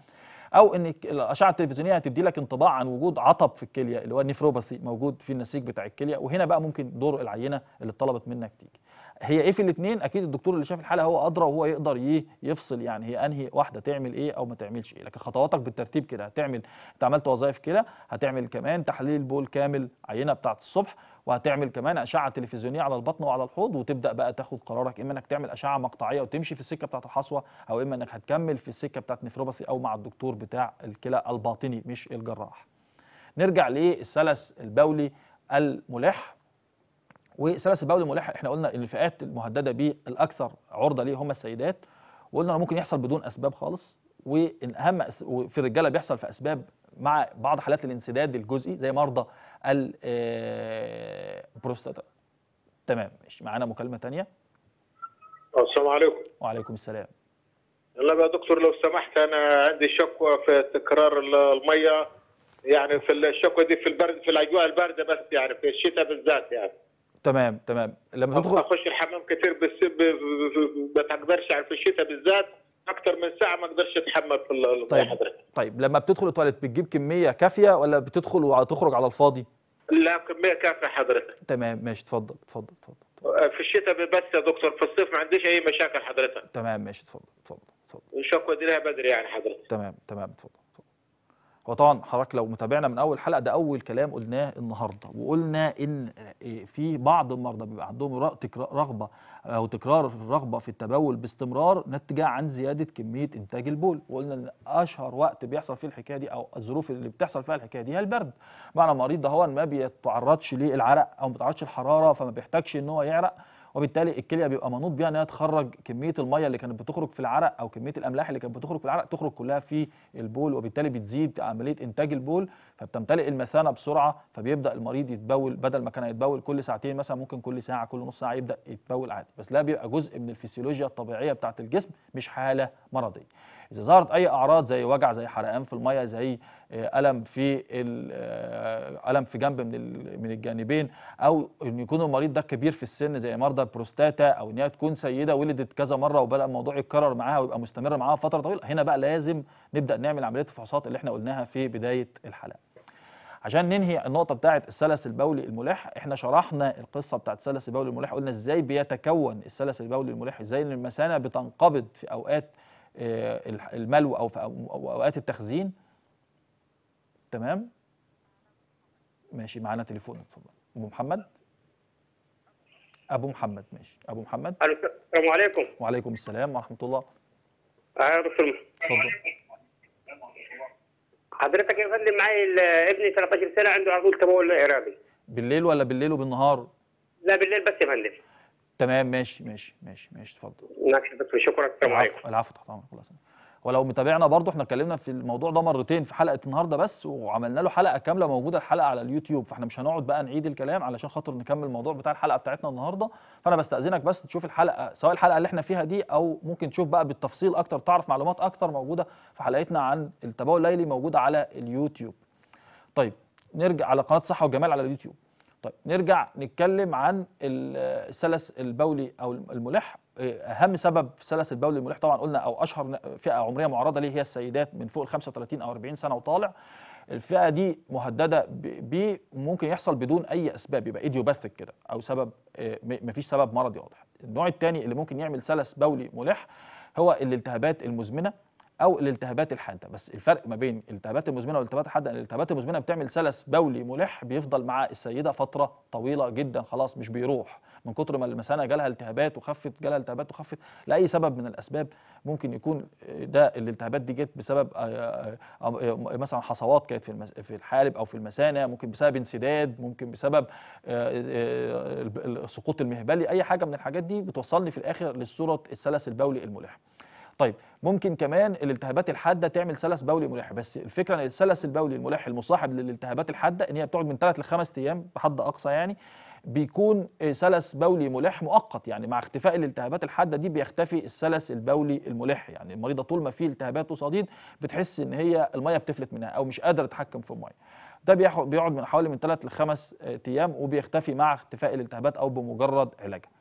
او ان الاشعه التلفزيونيه هتدي لك انطباع عن وجود عطب في الكليه اللي هو النيفروباسي موجود في النسيج بتاع الكليه وهنا بقى ممكن دور العينه اللي اتطلبت منك تيجي هي ايه في الاثنين اكيد الدكتور اللي شاف الحاله هو ادرى وهو يقدر يفصل يعني هي انهي واحده تعمل ايه او ما تعملش ايه لكن خطواتك بالترتيب كده هتعمل انت عملت وظائف كلى هتعمل كمان تحليل بول كامل عينه بتاعه الصبح وهتعمل كمان اشعه تلفزيونيه على البطن وعلى الحوض وتبدا بقى تاخد قرارك اما انك تعمل اشعه مقطعيه وتمشي في السكه بتاعت الحصوه او اما انك هتكمل في السكه بتاعت نفروباسي او مع الدكتور بتاع الكلى الباطني مش الجراح نرجع للسلس البولي الملح والسلس البولي الملح احنا قلنا ان الفئات المهدده به الاكثر عرضه ليه هم السيدات وقلنا انه ممكن يحصل بدون اسباب خالص وان اهم في الرجاله بيحصل في اسباب مع بعض حالات الانسداد الجزئي زي مرضى البروستاتا آه، تمام ماشي معانا مكالمه ثانيه السلام عليكم وعليكم السلام يلا بقى دكتور لو سمحت انا عندي شكوى في تكرار الميه يعني في الشكوى دي في البرد في الاجواء البارده بس يعني في الشتاء بالذات يعني تمام تمام لما تدخل اخش الحمام كتير بس ما تقدرش يعني في الشتاء بالذات اكثر من ساعه ما اقدرش اتحمل في طيب حضرتك طيب لما بتدخل التواليت بتجيب كميه كافيه ولا بتدخل وتخرج على الفاضي؟ لا كميه كافيه حضرتك تمام ماشي اتفضل اتفضل اتفضل آه، في الشتاء بس يا دكتور في الصيف ما عنديش اي مشاكل حضرتك تمام ماشي اتفضل اتفضل اتفضل الشكوى دي بدري يعني حضرتك تمام تمام اتفضل وطبعا حضرتك لو متابعنا من اول حلقه ده اول كلام قلناه النهارده وقلنا ان في بعض المرضى بيبقى عندهم رغبه او تكرار الرغبه في التبول باستمرار ناتجه عن زياده كميه انتاج البول وقلنا ان اشهر وقت بيحصل فيه الحكايه دي او الظروف اللي بتحصل فيها الحكايه دي هي البرد معنى المريض ده هو ما بيتعرضش للعرق او ما بيتعرضش للحراره فما بيحتاجش ان هو يعرق وبالتالي الكليه بيبقى منوط بيها انها تخرج كميه الميه اللي كانت بتخرج في العرق او كميه الاملاح اللي كانت بتخرج في العرق تخرج كلها في البول وبالتالي بتزيد عمليه انتاج البول فبتمتلئ المثانه بسرعه فبيبدا المريض يتبول بدل ما كان يتبول كل ساعتين مثلا ممكن كل ساعه كل نص ساعه يبدا يتبول عادي بس لا بيبقى جزء من الفسيولوجيا الطبيعيه بتاعه الجسم مش حاله مرضيه اذا ظهرت اي اعراض زي وجع زي حرقان في الميه زي آه، الم في آه، الم في جنب من من الجانبين او ان يكون المريض ده كبير في السن زي مرضى البروستاتا او ان هي تكون سيده ولدت كذا مره وبدا الموضوع يتكرر معاها ويبقى مستمر معاها فتره طويله هنا بقى لازم نبدا نعمل عمليه الفحوصات اللي احنا قلناها في بدايه الحلقه عشان ننهي النقطة بتاعة السلس البولي الملح احنا شرحنا القصة بتاعة السلس البولي الملح قلنا ازاي بيتكون السلس البولي الملح ازاي ان المثانة بتنقبض في اوقات آه، الملو او في اوقات التخزين تمام ماشي معانا تليفون اتفضل ابو محمد ابو محمد ماشي ابو محمد السلام عليكم وعليكم السلام ورحمه الله يا دكتور اتفضل حضرتك يا فندم معايا ابني 13 سنه عنده عضو تمول ارادي بالليل ولا بالليل وبالنهار؟ لا بالليل بس يا فندم تمام ماشي ماشي ماشي ماشي اتفضل ماشي شكرا السلام عليكم العفو تحت امرك الله ولو متابعنا برضو احنا اتكلمنا في الموضوع ده مرتين في حلقه النهارده بس وعملنا له حلقه كامله موجوده الحلقه على اليوتيوب فاحنا مش هنقعد بقى نعيد الكلام علشان خاطر نكمل الموضوع بتاع الحلقه بتاعتنا النهارده فانا بستاذنك بس تشوف الحلقه سواء الحلقه اللي احنا فيها دي او ممكن تشوف بقى بالتفصيل اكتر تعرف معلومات اكتر موجوده في حلقتنا عن التباول الليلي موجوده على اليوتيوب طيب نرجع على قناه صحه وجمال على اليوتيوب طيب نرجع نتكلم عن السلس البولي او الملح آه، اهم سبب في السلس البولي الملح طبعا قلنا او اشهر فئه عمريه معرضه ليه هي السيدات من فوق ال 35 او 40 سنه وطالع الفئه دي مهدده ب ممكن يحصل بدون اي اسباب يبقى ايديوباثيك كده او سبب آه، مفيش سبب مرضي واضح النوع الثاني اللي ممكن يعمل سلس بولي ملح هو الالتهابات المزمنه او الالتهابات الحاده بس الفرق ما بين الالتهابات المزمنه والالتهابات الحاده الالتهابات المزمنه بتعمل سلس بولي ملح بيفضل مع السيده فتره طويله جدا خلاص مش بيروح من كتر ما المثانه جالها التهابات وخفت جالها التهابات وخفت لاي سبب من الاسباب ممكن يكون ده الالتهابات دي جت بسبب آه، آه، آه، مثلا حصوات كانت في في الحالب او في المثانه ممكن بسبب انسداد ممكن بسبب السقوط المهبلي اي حاجه من الحاجات دي بتوصلني في الاخر للصوره السلس البولي الملح طيب ممكن كمان الالتهابات الحاده تعمل سلس بولي ملح بس الفكره ان السلس البولي الملح المصاحب للالتهابات الحاده ان هي بتقعد من 3 ل 5 ايام بحد اقصى يعني بيكون سلس بولي ملح مؤقت يعني مع اختفاء الالتهابات الحاده دي بيختفي السلس البولي الملح يعني المريضه طول ما في التهابات وصديد بتحس ان هي الميه بتفلت منها او مش قادره تتحكم في الميه ده بيقعد من حوالي من 3 ل 5 ايام وبيختفي مع اختفاء الالتهابات او بمجرد علاجها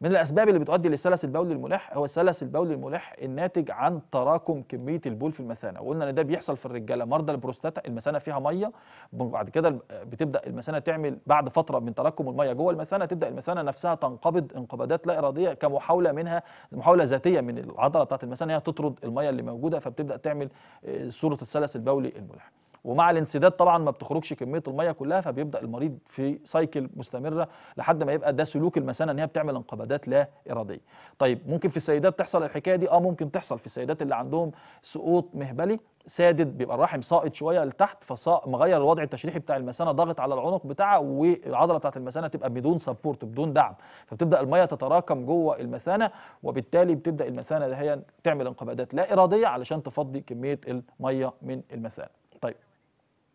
من الاسباب اللي بتؤدي للسلس البولي الملح هو السلس البولي الملح الناتج عن تراكم كميه البول في المثانه وقلنا ان ده بيحصل في الرجاله مرضى البروستاتا المثانه فيها ميه بعد كده بتبدا المثانه تعمل بعد فتره من تراكم الميه جوه المثانه تبدا المثانه نفسها تنقبض انقباضات لا اراديه كمحاوله منها محاوله ذاتيه من العضله بتاعه المثانه هي تطرد الميه اللي موجوده فبتبدا تعمل آه، صوره السلس البولي الملح ومع الانسداد طبعا ما بتخرجش كميه الميه كلها فبيبدا المريض في سايكل مستمره لحد ما يبقى ده سلوك المثانه ان هي بتعمل انقباضات لا اراديه. طيب ممكن في السيدات تحصل الحكايه دي؟ اه ممكن تحصل في السيدات اللي عندهم سقوط مهبلي سادد بيبقى الرحم ساقط شويه لتحت فمغير الوضع التشريحي بتاع المثانه ضاغط على العنق بتاعها والعضله بتاعت المثانه تبقى بدون سبورت بدون دعم فبتبدا الميه تتراكم جوه المثانه وبالتالي بتبدا المثانه اللي هي تعمل انقباضات لا اراديه علشان تفضي كميه الميه من المثانه.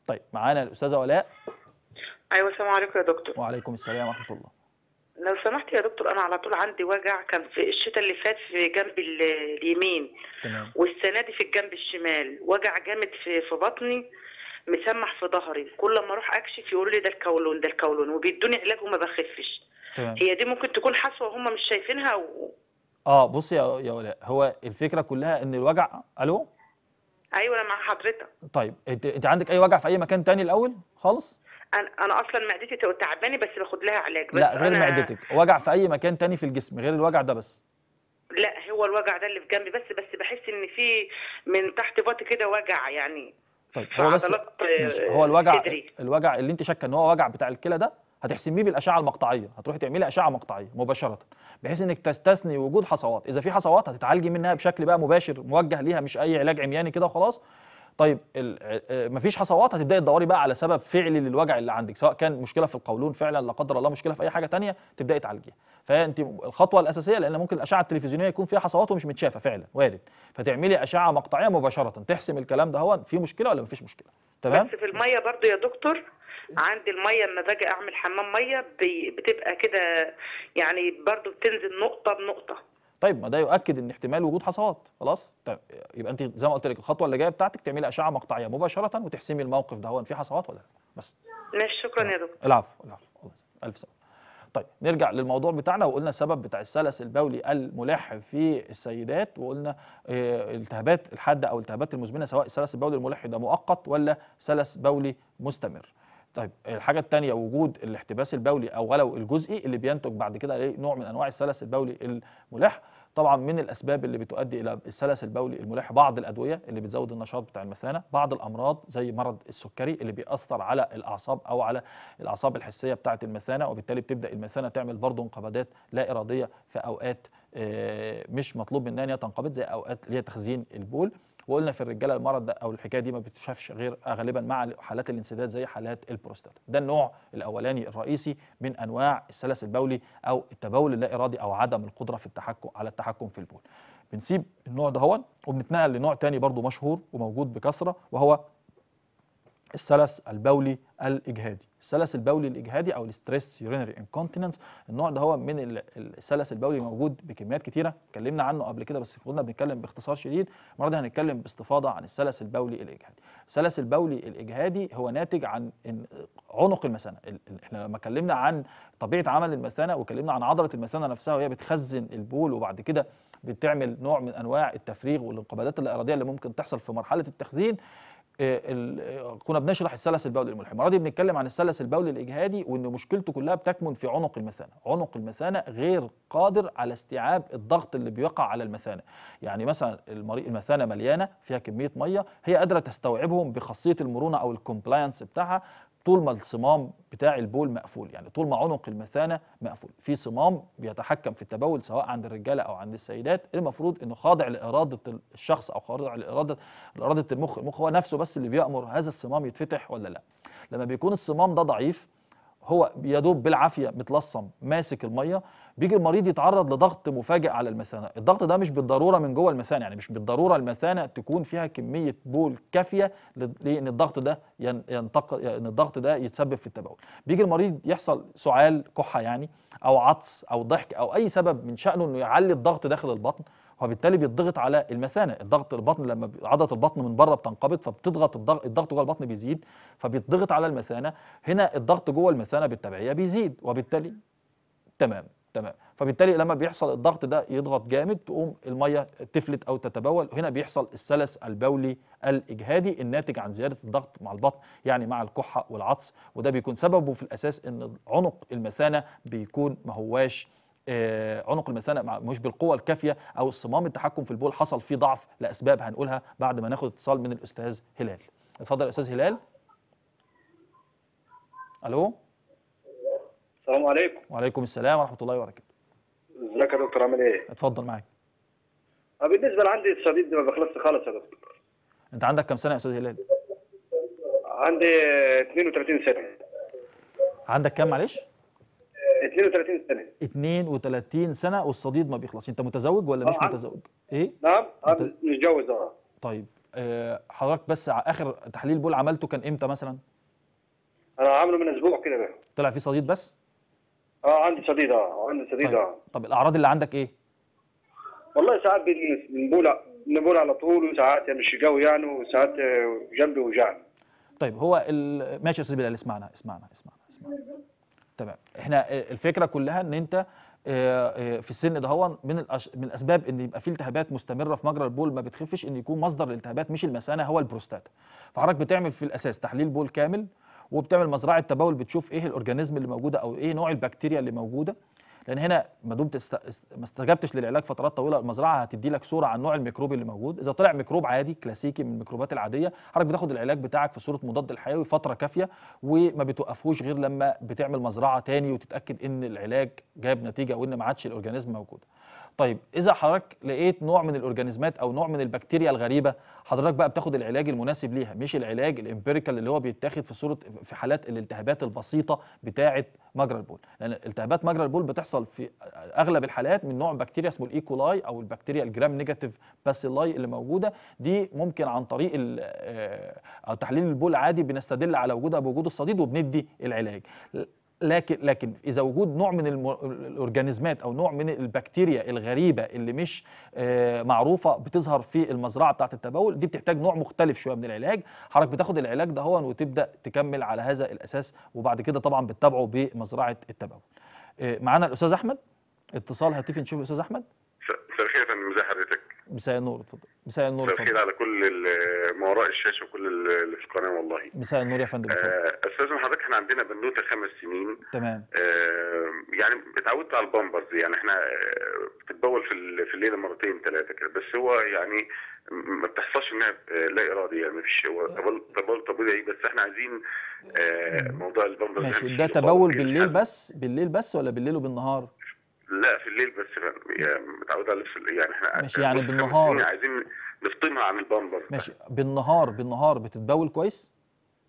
طيب معانا الاستاذه ولاء ايوه السلام عليكم يا دكتور وعليكم السلام ورحمه الله لو سمحت يا دكتور انا على طول عندي وجع كان في الشتاء اللي فات في جنب اليمين تمام والسنه دي في الجنب الشمال وجع جامد في في بطني مسمح في ظهري كل ما اروح اكشف يقولوا لي ده الكولون ده الكولون وبيدوني علاج وما بخفش تمام هي دي ممكن تكون حصوه وهم مش شايفينها و... اه بصي يا ولاء هو الفكره كلها ان الوجع الو ايوه انا مع حضرتك طيب انت انت عندك اي وجع في اي مكان تاني الاول خالص انا انا اصلا معدتي تعباني بس باخد لها علاج بس لا غير أنا... معدتك وجع في اي مكان تاني في الجسم غير الوجع ده بس لا هو الوجع ده اللي في جنبي بس بس بحس ان في من تحت باطي كده وجع يعني طيب هو بس آه، هو الوجع الوجع اللي انت شاكه ان هو وجع بتاع الكلى ده هتحسميه بالاشعه المقطعيه هتروحي تعملي اشعه مقطعيه مباشره بحيث انك تستثني وجود حصوات اذا في حصوات هتتعالجي منها بشكل بقى مباشر موجه ليها مش اي علاج عمياني كده وخلاص طيب آه، آه، مفيش حصوات هتبداي تدوري بقى على سبب فعلي للوجع اللي عندك سواء كان مشكله في القولون فعلا لا قدر الله مشكله في اي حاجه ثانيه تبداي تعالجيها فانت الخطوه الاساسيه لان ممكن الاشعه التلفزيونيه يكون فيها حصوات ومش متشافه فعلا وارد فتعملي اشعه مقطعيه مباشره تحسم الكلام ده هو في مشكله ولا مفيش مشكله تمام بس في الميه برضو يا دكتور عندي الميه لما باجي اعمل حمام ميه بتبقى كده يعني برضو بتنزل نقطه بنقطه طيب ما ده يؤكد ان احتمال وجود حصوات خلاص طيب يبقى انت زي ما قلت لك الخطوه اللي جايه بتاعتك تعملي اشعه مقطعيه مباشره وتحسمي الموقف ده هو في حصوات ولا لا بس ماشي شكرا يا دكتور العفو العفو الف سلامه طيب نرجع للموضوع بتاعنا وقلنا السبب بتاع السلس البولي الملح في السيدات وقلنا آه، التهابات الحاده او التهابات المزمنه سواء السلس البولي الملح ده مؤقت ولا سلس بولي مستمر طيب الحاجه الثانيه وجود الاحتباس البولي او ولو الجزئي اللي بينتج بعد كده عليه نوع من انواع السلس البولي الملح طبعا من الاسباب اللي بتؤدي الى السلس البولي الملح بعض الادويه اللي بتزود النشاط بتاع المثانه بعض الامراض زي مرض السكري اللي بيأثر على الاعصاب او على الاعصاب الحسيه بتاعه المثانه وبالتالي بتبدا المثانه تعمل برضه انقباضات لا اراديه في اوقات آه، مش مطلوب منها ان هي تنقبض زي اوقات اللي هي تخزين البول وقلنا في الرجاله المرض ده او الحكايه دي ما بتشافش غير غالبا مع حالات الانسداد زي حالات البروستاتا ده النوع الاولاني الرئيسي من انواع السلس البولي او التبول اللا ارادي او عدم القدره في التحكم على التحكم في البول بنسيب النوع ده هو وبنتنقل لنوع تاني برضو مشهور وموجود بكثره وهو السلس البولي الاجهادي السلس البولي الاجهادي او الستريس يورينري انكونتيننس النوع ده هو من السلس البولي موجود بكميات كتيره اتكلمنا عنه قبل كده بس كنا بنتكلم باختصار شديد المره دي هنتكلم باستفاضه عن السلس البولي الاجهادي السلس البولي الاجهادي هو ناتج عن عنق المثانه احنا لما اتكلمنا عن طبيعه عمل المثانه واتكلمنا عن عضله المثانه نفسها وهي بتخزن البول وبعد كده بتعمل نوع من انواع التفريغ والانقباضات الاراضيه اللي ممكن تحصل في مرحله التخزين آه، آه، كنا بنشرح السلس البولي الملحمه، المره دي بنتكلم عن السلس البولي الاجهادي وان مشكلته كلها بتكمن في عنق المثانه عنق المثانه غير قادر على استيعاب الضغط اللي بيقع على المثانه يعني مثلا المثانه مليانه فيها كميه ميه هي قادره تستوعبهم بخاصيه المرونه او الكومبلاينس بتاعها طول ما الصمام بتاع البول مقفول يعني طول ما عنق المثانه مقفول في صمام بيتحكم في التبول سواء عند الرجاله او عند السيدات المفروض انه خاضع لاراده الشخص او خاضع لاراده اراده المخ المخ هو نفسه بس اللي بيامر هذا الصمام يتفتح ولا لا لما بيكون الصمام ده ضعيف هو يدوب بالعافيه متلصم ماسك الميه بيجي المريض يتعرض لضغط مفاجئ على المثانه الضغط ده مش بالضروره من جوه المثانه يعني مش بالضروره المثانه تكون فيها كميه بول كافيه لان الضغط ده ينتقل ان الضغط ده يتسبب في التبول بيجي المريض يحصل سعال كحه يعني او عطس او ضحك او اي سبب من شانه انه يعلي الضغط داخل البطن وبالتالي بيتضغط على المثانه الضغط البطن لما عضله البطن من بره بتنقبض فبتضغط الضغط الضغط جوه البطن بيزيد فبيتضغط على المثانه هنا الضغط جوه المثانه بالتبعيه بيزيد وبالتالي تمام تمام فبالتالي لما بيحصل الضغط ده يضغط جامد تقوم الميه تفلت او تتبول هنا بيحصل السلس البولي الاجهادي الناتج عن زياده الضغط مع البطن يعني مع الكحه والعطس وده بيكون سببه في الاساس ان عنق المثانه بيكون ما هواش آه عنق المثانه مش بالقوه الكافيه او الصمام التحكم في البول حصل فيه ضعف لاسباب هنقولها بعد ما ناخد اتصال من الاستاذ هلال اتفضل يا استاذ هلال الو السلام عليكم وعليكم السلام ورحمه الله وبركاته ازيك يا دكتور عامل ايه اتفضل معاك آه، بالنسبه لعندي الشديد ما بخلصش خالص يا دكتور انت عندك كام سنه يا استاذ هلال عندي 32 سنه عندك كام معلش 32 سنه 32 سنه والصديد ما بيخلص انت متزوج ولا مش آه، متزوج ايه نعم مت... متجوز اه طيب آه، حضرتك بس اخر تحليل بول عملته كان امتى مثلا انا عامله من اسبوع كده بقى طلع فيه صديد بس اه عندي اه عندي شديد طيب. آه. طب الاعراض اللي عندك ايه؟ والله ساعات بنبول بنبول على طول وساعات يعني مش قوي يعني وساعات آه، جنبي وجعني طيب هو ال... ماشي يا استاذ بلال اسمعنا اسمعنا اسمعنا اسمعنا تمام احنا آه، الفكره كلها ان انت في السن دهون من الأش... من الاسباب ان يبقى في التهابات مستمره في مجرى البول ما بتخفش ان يكون مصدر الالتهابات مش المثانه هو البروستاتا فحضرتك بتعمل في الاساس تحليل بول كامل وبتعمل مزرعه تبول بتشوف ايه الاورجانيزم اللي موجوده او ايه نوع البكتيريا اللي موجوده لان هنا ما دمت است... ما استجبتش للعلاج فترات طويله المزرعه هتدي لك صوره عن نوع الميكروب اللي موجود اذا طلع ميكروب عادي كلاسيكي من الميكروبات العاديه حضرتك بتاخد العلاج بتاعك في صوره مضاد الحيوي فتره كافيه وما بتوقفوش غير لما بتعمل مزرعه تاني وتتاكد ان العلاج جاب نتيجه وان ما عادش الاورجانيزم موجود طيب اذا حضرتك لقيت نوع من الاورجانيزمات او نوع من البكتيريا الغريبه حضرتك بقى بتاخد العلاج المناسب ليها مش العلاج الامبيريكال اللي هو بيتاخد في صوره في حالات الالتهابات البسيطه بتاعه مجرى البول لان التهابات مجرى البول بتحصل في اغلب الحالات من نوع بكتيريا اسمه الايكولاي e. او البكتيريا الجرام نيجاتيف باسيلاي اللي موجوده دي ممكن عن طريق آه، او تحليل البول عادي بنستدل على وجودها بوجود الصديد وبندي العلاج لكن لكن اذا وجود نوع من الاورجانيزمات او نوع من البكتيريا الغريبه اللي مش آه، معروفه بتظهر في المزرعه بتاعه التبول دي بتحتاج نوع مختلف شويه من العلاج حضرتك بتاخد العلاج ده هو وتبدا تكمل على هذا الاساس وبعد كده طبعا بتتابعه بمزرعه التبول آه، معانا الاستاذ احمد اتصال هاتفي نشوف الاستاذ احمد مساء الخير يا فندم ازي حضرتك مساء النور اتفضل مساء النور اتفضل الخير على كل ما وراء الشاشه وكل اللي في القناه والله مساء النور يا فندم اتفضل آه، استاذ حضرتك احنا عندنا بنوته خمس سنين تمام آه، يعني اتعودت على البامبرز يعني احنا آه، بتتبول في في الليله مرتين ثلاثه كده بس هو يعني ما بتحصلش انها لا ارادي يعني ما فيش هو تبول طبيعي بس احنا عايزين موضوع البامبرز ماشي ده تبول بالليل بس بالليل بس ولا بالليل وبالنهار؟ لا في الليل بس متعوده على الليل يعني احنا ماشي يعني بالنهار عايزين نفطمها عن البامبر ماشي بالنهار بالنهار بتتبول كويس؟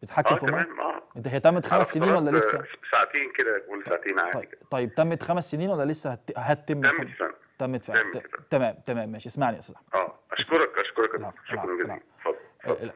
بتحكم آه في تمام اه انت هي تمت خمس سنين ولا لسه؟ آه، ساعتين كده كل ساعتين عادي طيب, طيب تمت خمس سنين ولا لسه هت... هتتم؟ تمت سنه تمت فعلا تمام تمام ماشي اسمعني يا استاذ اه اشكرك اشكرك شكرا جدا اتفضل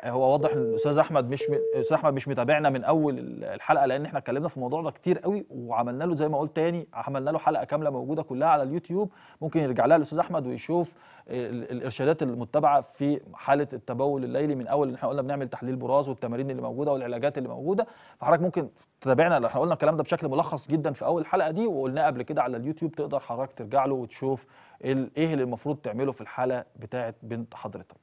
أه، هو واضح ان الاستاذ احمد مش الاستاذ احمد مش متابعنا من اول الحلقه لان احنا اتكلمنا في الموضوع ده كتير قوي وعملنا له زي ما قلت تاني عملنا له حلقه كامله موجوده كلها على اليوتيوب ممكن يرجع لها الاستاذ احمد ويشوف الارشادات المتبعه في حاله التبول الليلي من اول ان احنا قلنا بنعمل تحليل براز والتمارين اللي موجوده والعلاجات اللي موجوده فحضرتك ممكن تتابعنا احنا قلنا الكلام ده بشكل ملخص جدا في اول الحلقه دي وقلناه قبل كده على اليوتيوب تقدر حضرتك ترجع له وتشوف ايه اللي المفروض تعمله في الحاله بتاعه بنت حضرتك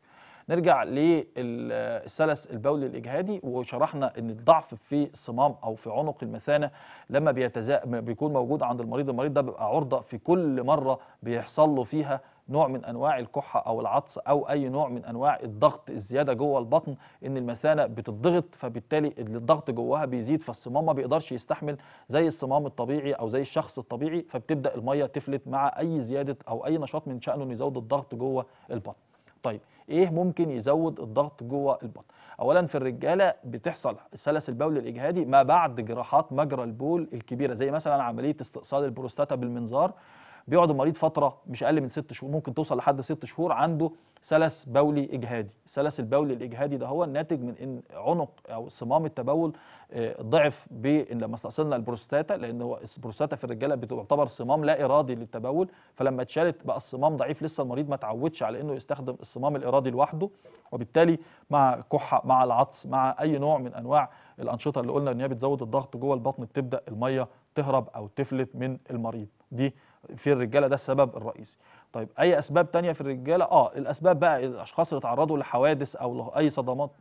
نرجع للسلس البولي الاجهادي وشرحنا ان الضعف في الصمام او في عنق المثانه لما بيتزا... بيكون موجود عند المريض المريض ده بيبقى عرضه في كل مره بيحصل له فيها نوع من انواع الكحه او العطس او اي نوع من انواع الضغط الزياده جوه البطن ان المثانه بتضغط فبالتالي الضغط جواها بيزيد فالصمام ما بيقدرش يستحمل زي الصمام الطبيعي او زي الشخص الطبيعي فبتبدا الميه تفلت مع اي زياده او اي نشاط من شانه انه يزود الضغط جوه البطن طيب ايه ممكن يزود الضغط جوه البطن اولا في الرجاله بتحصل السلس البول الاجهادي ما بعد جراحات مجرى البول الكبيره زي مثلا عمليه استئصال البروستاتا بالمنظار بيقعد المريض فتره مش اقل من ست شهور ممكن توصل لحد ست شهور عنده سلس بولي اجهادي السلس البولي الاجهادي ده هو الناتج من ان عنق او صمام التبول آه، ضعف لما استأصلنا البروستاتا لان هو البروستاتا في الرجاله بتعتبر صمام لا ارادي للتبول فلما اتشالت بقى الصمام ضعيف لسه المريض ما اتعودش على انه يستخدم الصمام الارادي لوحده وبالتالي مع كحه مع العطس مع اي نوع من انواع الانشطه اللي قلنا ان هي بتزود الضغط جوه البطن بتبدا الميه تهرب او تفلت من المريض دي في الرجاله ده السبب الرئيسي طيب اي اسباب تانية في الرجاله اه الاسباب بقى الاشخاص اللي تعرضوا لحوادث او اي صدمات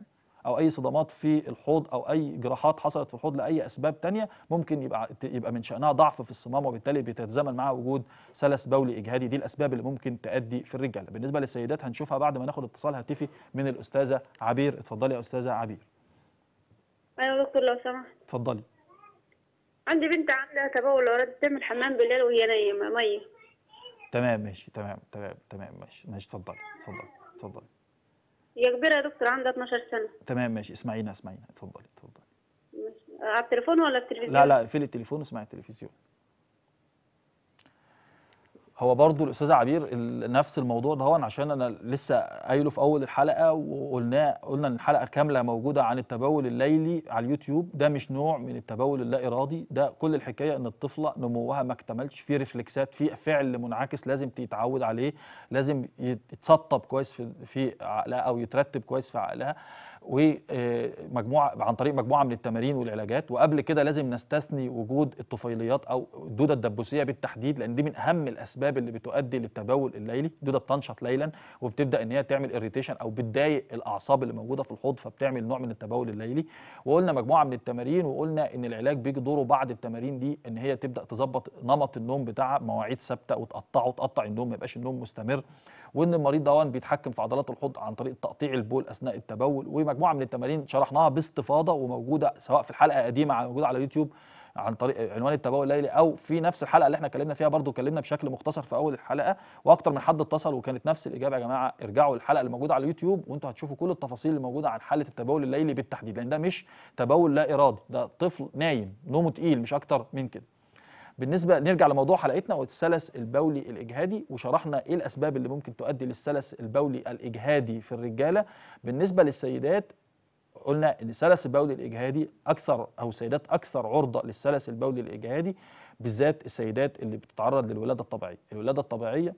او اي صدمات في الحوض او اي جراحات حصلت في الحوض لاي اسباب تانية ممكن يبقى يبقى من شانها ضعف في الصمام وبالتالي بيتزامن مع وجود سلس بولي اجهادي دي الاسباب اللي ممكن تؤدي في الرجاله بالنسبه للسيدات هنشوفها بعد ما ناخد اتصال هاتفي من الاستاذه عبير اتفضلي يا استاذه عبير ايوه دكتور لو سمحت اتفضلي عندي بنت عامله تبول اوريدي بتعمل حمام بالليل وهي نايمه ميه تمام ماشي تمام تمام تمام ماشي ماشي اتفضلي اتفضلي اتفضلي هي كبيره يا دكتور عندها 12 سنه تمام ماشي اسمعينا اسمعينا اتفضلي اتفضلي على التليفون ولا التلفزيون؟ لا لا في التليفون اسمعي التلفزيون هو برضو الاستاذ عبير نفس الموضوع ده عشان انا لسه قايله في اول الحلقه وقلنا قلنا ان الحلقه كامله موجوده عن التبول الليلي على اليوتيوب ده مش نوع من التبول اللا ارادي ده كل الحكايه ان الطفله نموها ما اكتملش في ريفلكسات في فعل منعكس لازم تتعود عليه لازم يتسطب كويس في في عقلها او يترتب كويس في عقلها ومجموعه عن طريق مجموعه من التمارين والعلاجات وقبل كده لازم نستثني وجود الطفيليات او الدوده الدبوسيه بالتحديد لان دي من اهم الاسباب اللي بتؤدي للتبول الليلي الدوده بتنشط ليلا وبتبدا ان هي تعمل اريتيشن او بتضايق الاعصاب اللي موجوده في الحوض فبتعمل نوع من التبول الليلي وقلنا مجموعه من التمارين وقلنا ان العلاج بيجي دوره بعد التمارين دي ان هي تبدا تظبط نمط النوم بتاعها مواعيد ثابته وتقطعه وتقطع النوم ما يبقاش النوم مستمر وان المريض ده بيتحكم في عضلات الحوض عن طريق تقطيع البول اثناء التبول مجموعه من التمارين شرحناها باستفاضه وموجوده سواء في الحلقه قديمه موجوده على يوتيوب عن طريق عنوان التباؤل الليلي او في نفس الحلقه اللي احنا اتكلمنا فيها برضو اتكلمنا بشكل مختصر في اول الحلقه واكتر من حد اتصل وكانت نفس الاجابه يا جماعه ارجعوا للحلقه اللي موجوده على اليوتيوب وانتم هتشوفوا كل التفاصيل اللي موجوده عن حاله التباؤل الليلي بالتحديد لان ده مش تباؤل لا ارادي ده طفل نايم نومه تقيل مش اكتر من كده بالنسبه نرجع لموضوع حلقتنا والسلس البولي الاجهادي وشرحنا ايه الاسباب اللي ممكن تؤدي للسلس البولي الاجهادي في الرجاله بالنسبه للسيدات قلنا ان السلس البولي الاجهادي اكثر او السيدات اكثر عرضه للسلس البولي الاجهادي بالذات السيدات اللي بتتعرض للولاده الطبيعيه الولاده الطبيعيه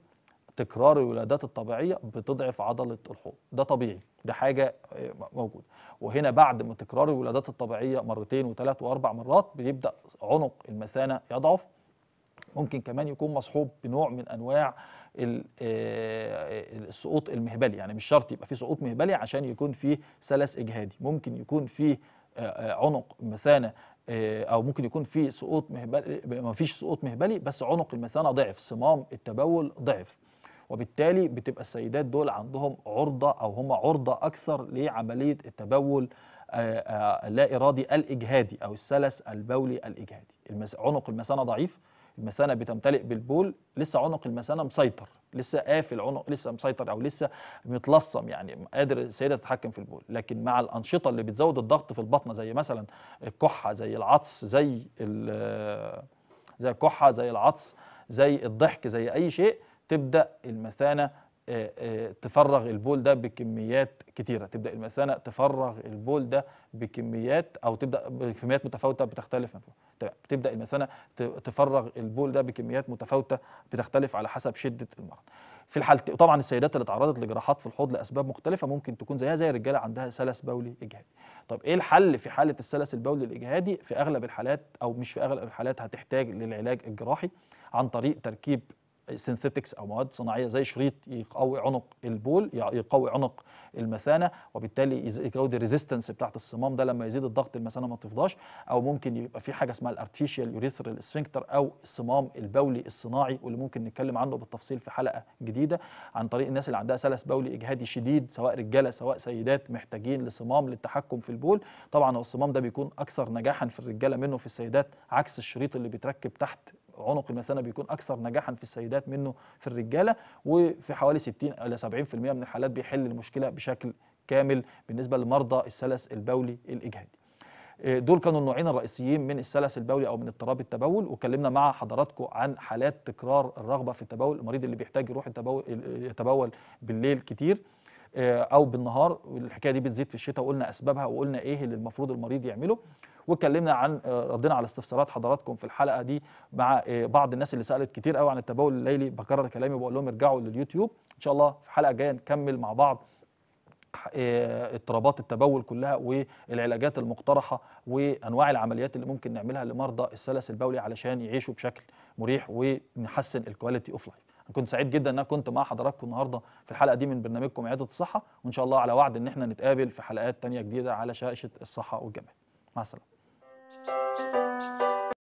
تكرار الولادات الطبيعيه بتضعف عضله الحوض ده طبيعي ده حاجه آه، موجوده وهنا بعد ما تكرار الولادات الطبيعيه مرتين وثلاث واربع مرات بيبدا عنق المثانه يضعف ممكن كمان يكون مصحوب بنوع من انواع آه، السقوط المهبلي يعني مش شرط يبقى في سقوط مهبلي عشان يكون فيه سلس اجهادي ممكن يكون فيه آه، عنق مثانه او ممكن يكون في سقوط مهبلي ما فيش سقوط مهبلي بس عنق المثانه ضعف صمام التبول ضعف وبالتالي بتبقى السيدات دول عندهم عرضه او هم عرضه اكثر لعمليه التبول اللا آه، آه، ارادي الاجهادي او السلس البولي الاجهادي عنق المثانه ضعيف المثانه بتمتلئ بالبول لسه عنق المثانه مسيطر لسه قافل عنق لسه مسيطر او لسه متلصم يعني قادر السيده تتحكم في البول لكن مع الانشطه اللي بتزود الضغط في البطنه زي مثلا الكحه زي العطس زي آه، زي الكحه زي العطس زي الضحك زي اي شيء تبدا المثانه آه، آه، تفرغ البول ده بكميات كتيره تبدا المثانه تفرغ البول ده بكميات او تبدا بكميات متفاوته بتختلف تبدا المثانه تفرغ البول ده بكميات متفاوته بتختلف على حسب شده المرض في الحالتين طبعا السيدات اللي تعرضت لجراحات في الحوض لاسباب مختلفه ممكن تكون زيها زي الرجاله عندها سلس بولي اجهادي طب ايه الحل في حاله السلس البولي الاجهادي في اغلب الحالات او مش في اغلب الحالات هتحتاج للعلاج الجراحي عن طريق تركيب سينثيتكس او مواد صناعيه زي شريط يقوي عنق البول يقوي عنق المثانه وبالتالي يزود الريزيستنس بتاعت الصمام ده لما يزيد الضغط المثانه ما تفضاش او ممكن يبقى في حاجه اسمها الارتيشيال يوريثرال اسفنكتر او الصمام البولي الصناعي واللي ممكن نتكلم عنه بالتفصيل في حلقه جديده عن طريق الناس اللي عندها سلس بولي اجهادي شديد سواء رجاله سواء سيدات محتاجين لصمام للتحكم في البول طبعا الصمام ده بيكون اكثر نجاحا في الرجاله منه في السيدات عكس الشريط اللي بيتركب تحت عنق المثانه بيكون اكثر نجاحا في السيدات منه في الرجاله وفي حوالي 60 الى 70% من الحالات بيحل المشكله بشكل كامل بالنسبه لمرضى السلس البولي الاجهادي. آه، دول كانوا النوعين الرئيسيين من السلس البولي او من اضطراب التبول واتكلمنا مع حضراتكم عن حالات تكرار الرغبه في التبول المريض اللي بيحتاج يروح يتبول بالليل كتير آه، او بالنهار الحكايه دي بتزيد في الشتاء وقلنا اسبابها وقلنا ايه اللي المفروض المريض يعمله واتكلمنا عن آه، ردينا على استفسارات حضراتكم في الحلقه دي مع آه، بعض الناس اللي سالت كتير قوي عن التبول الليلي بكرر كلامي وبقول لهم ارجعوا لليوتيوب ان شاء الله في حلقه جايه نكمل مع بعض اضطرابات التبول كلها والعلاجات المقترحه وانواع العمليات اللي ممكن نعملها لمرضى السلس البولي علشان يعيشوا بشكل مريح ونحسن الكواليتي اوف لايف كنت سعيد جدا ان كنت مع حضراتكم النهارده في الحلقه دي من برنامجكم عياده الصحه وان شاء الله على وعد ان احنا نتقابل في حلقات تانية جديده على شاشه الصحه والجمال مع السلامه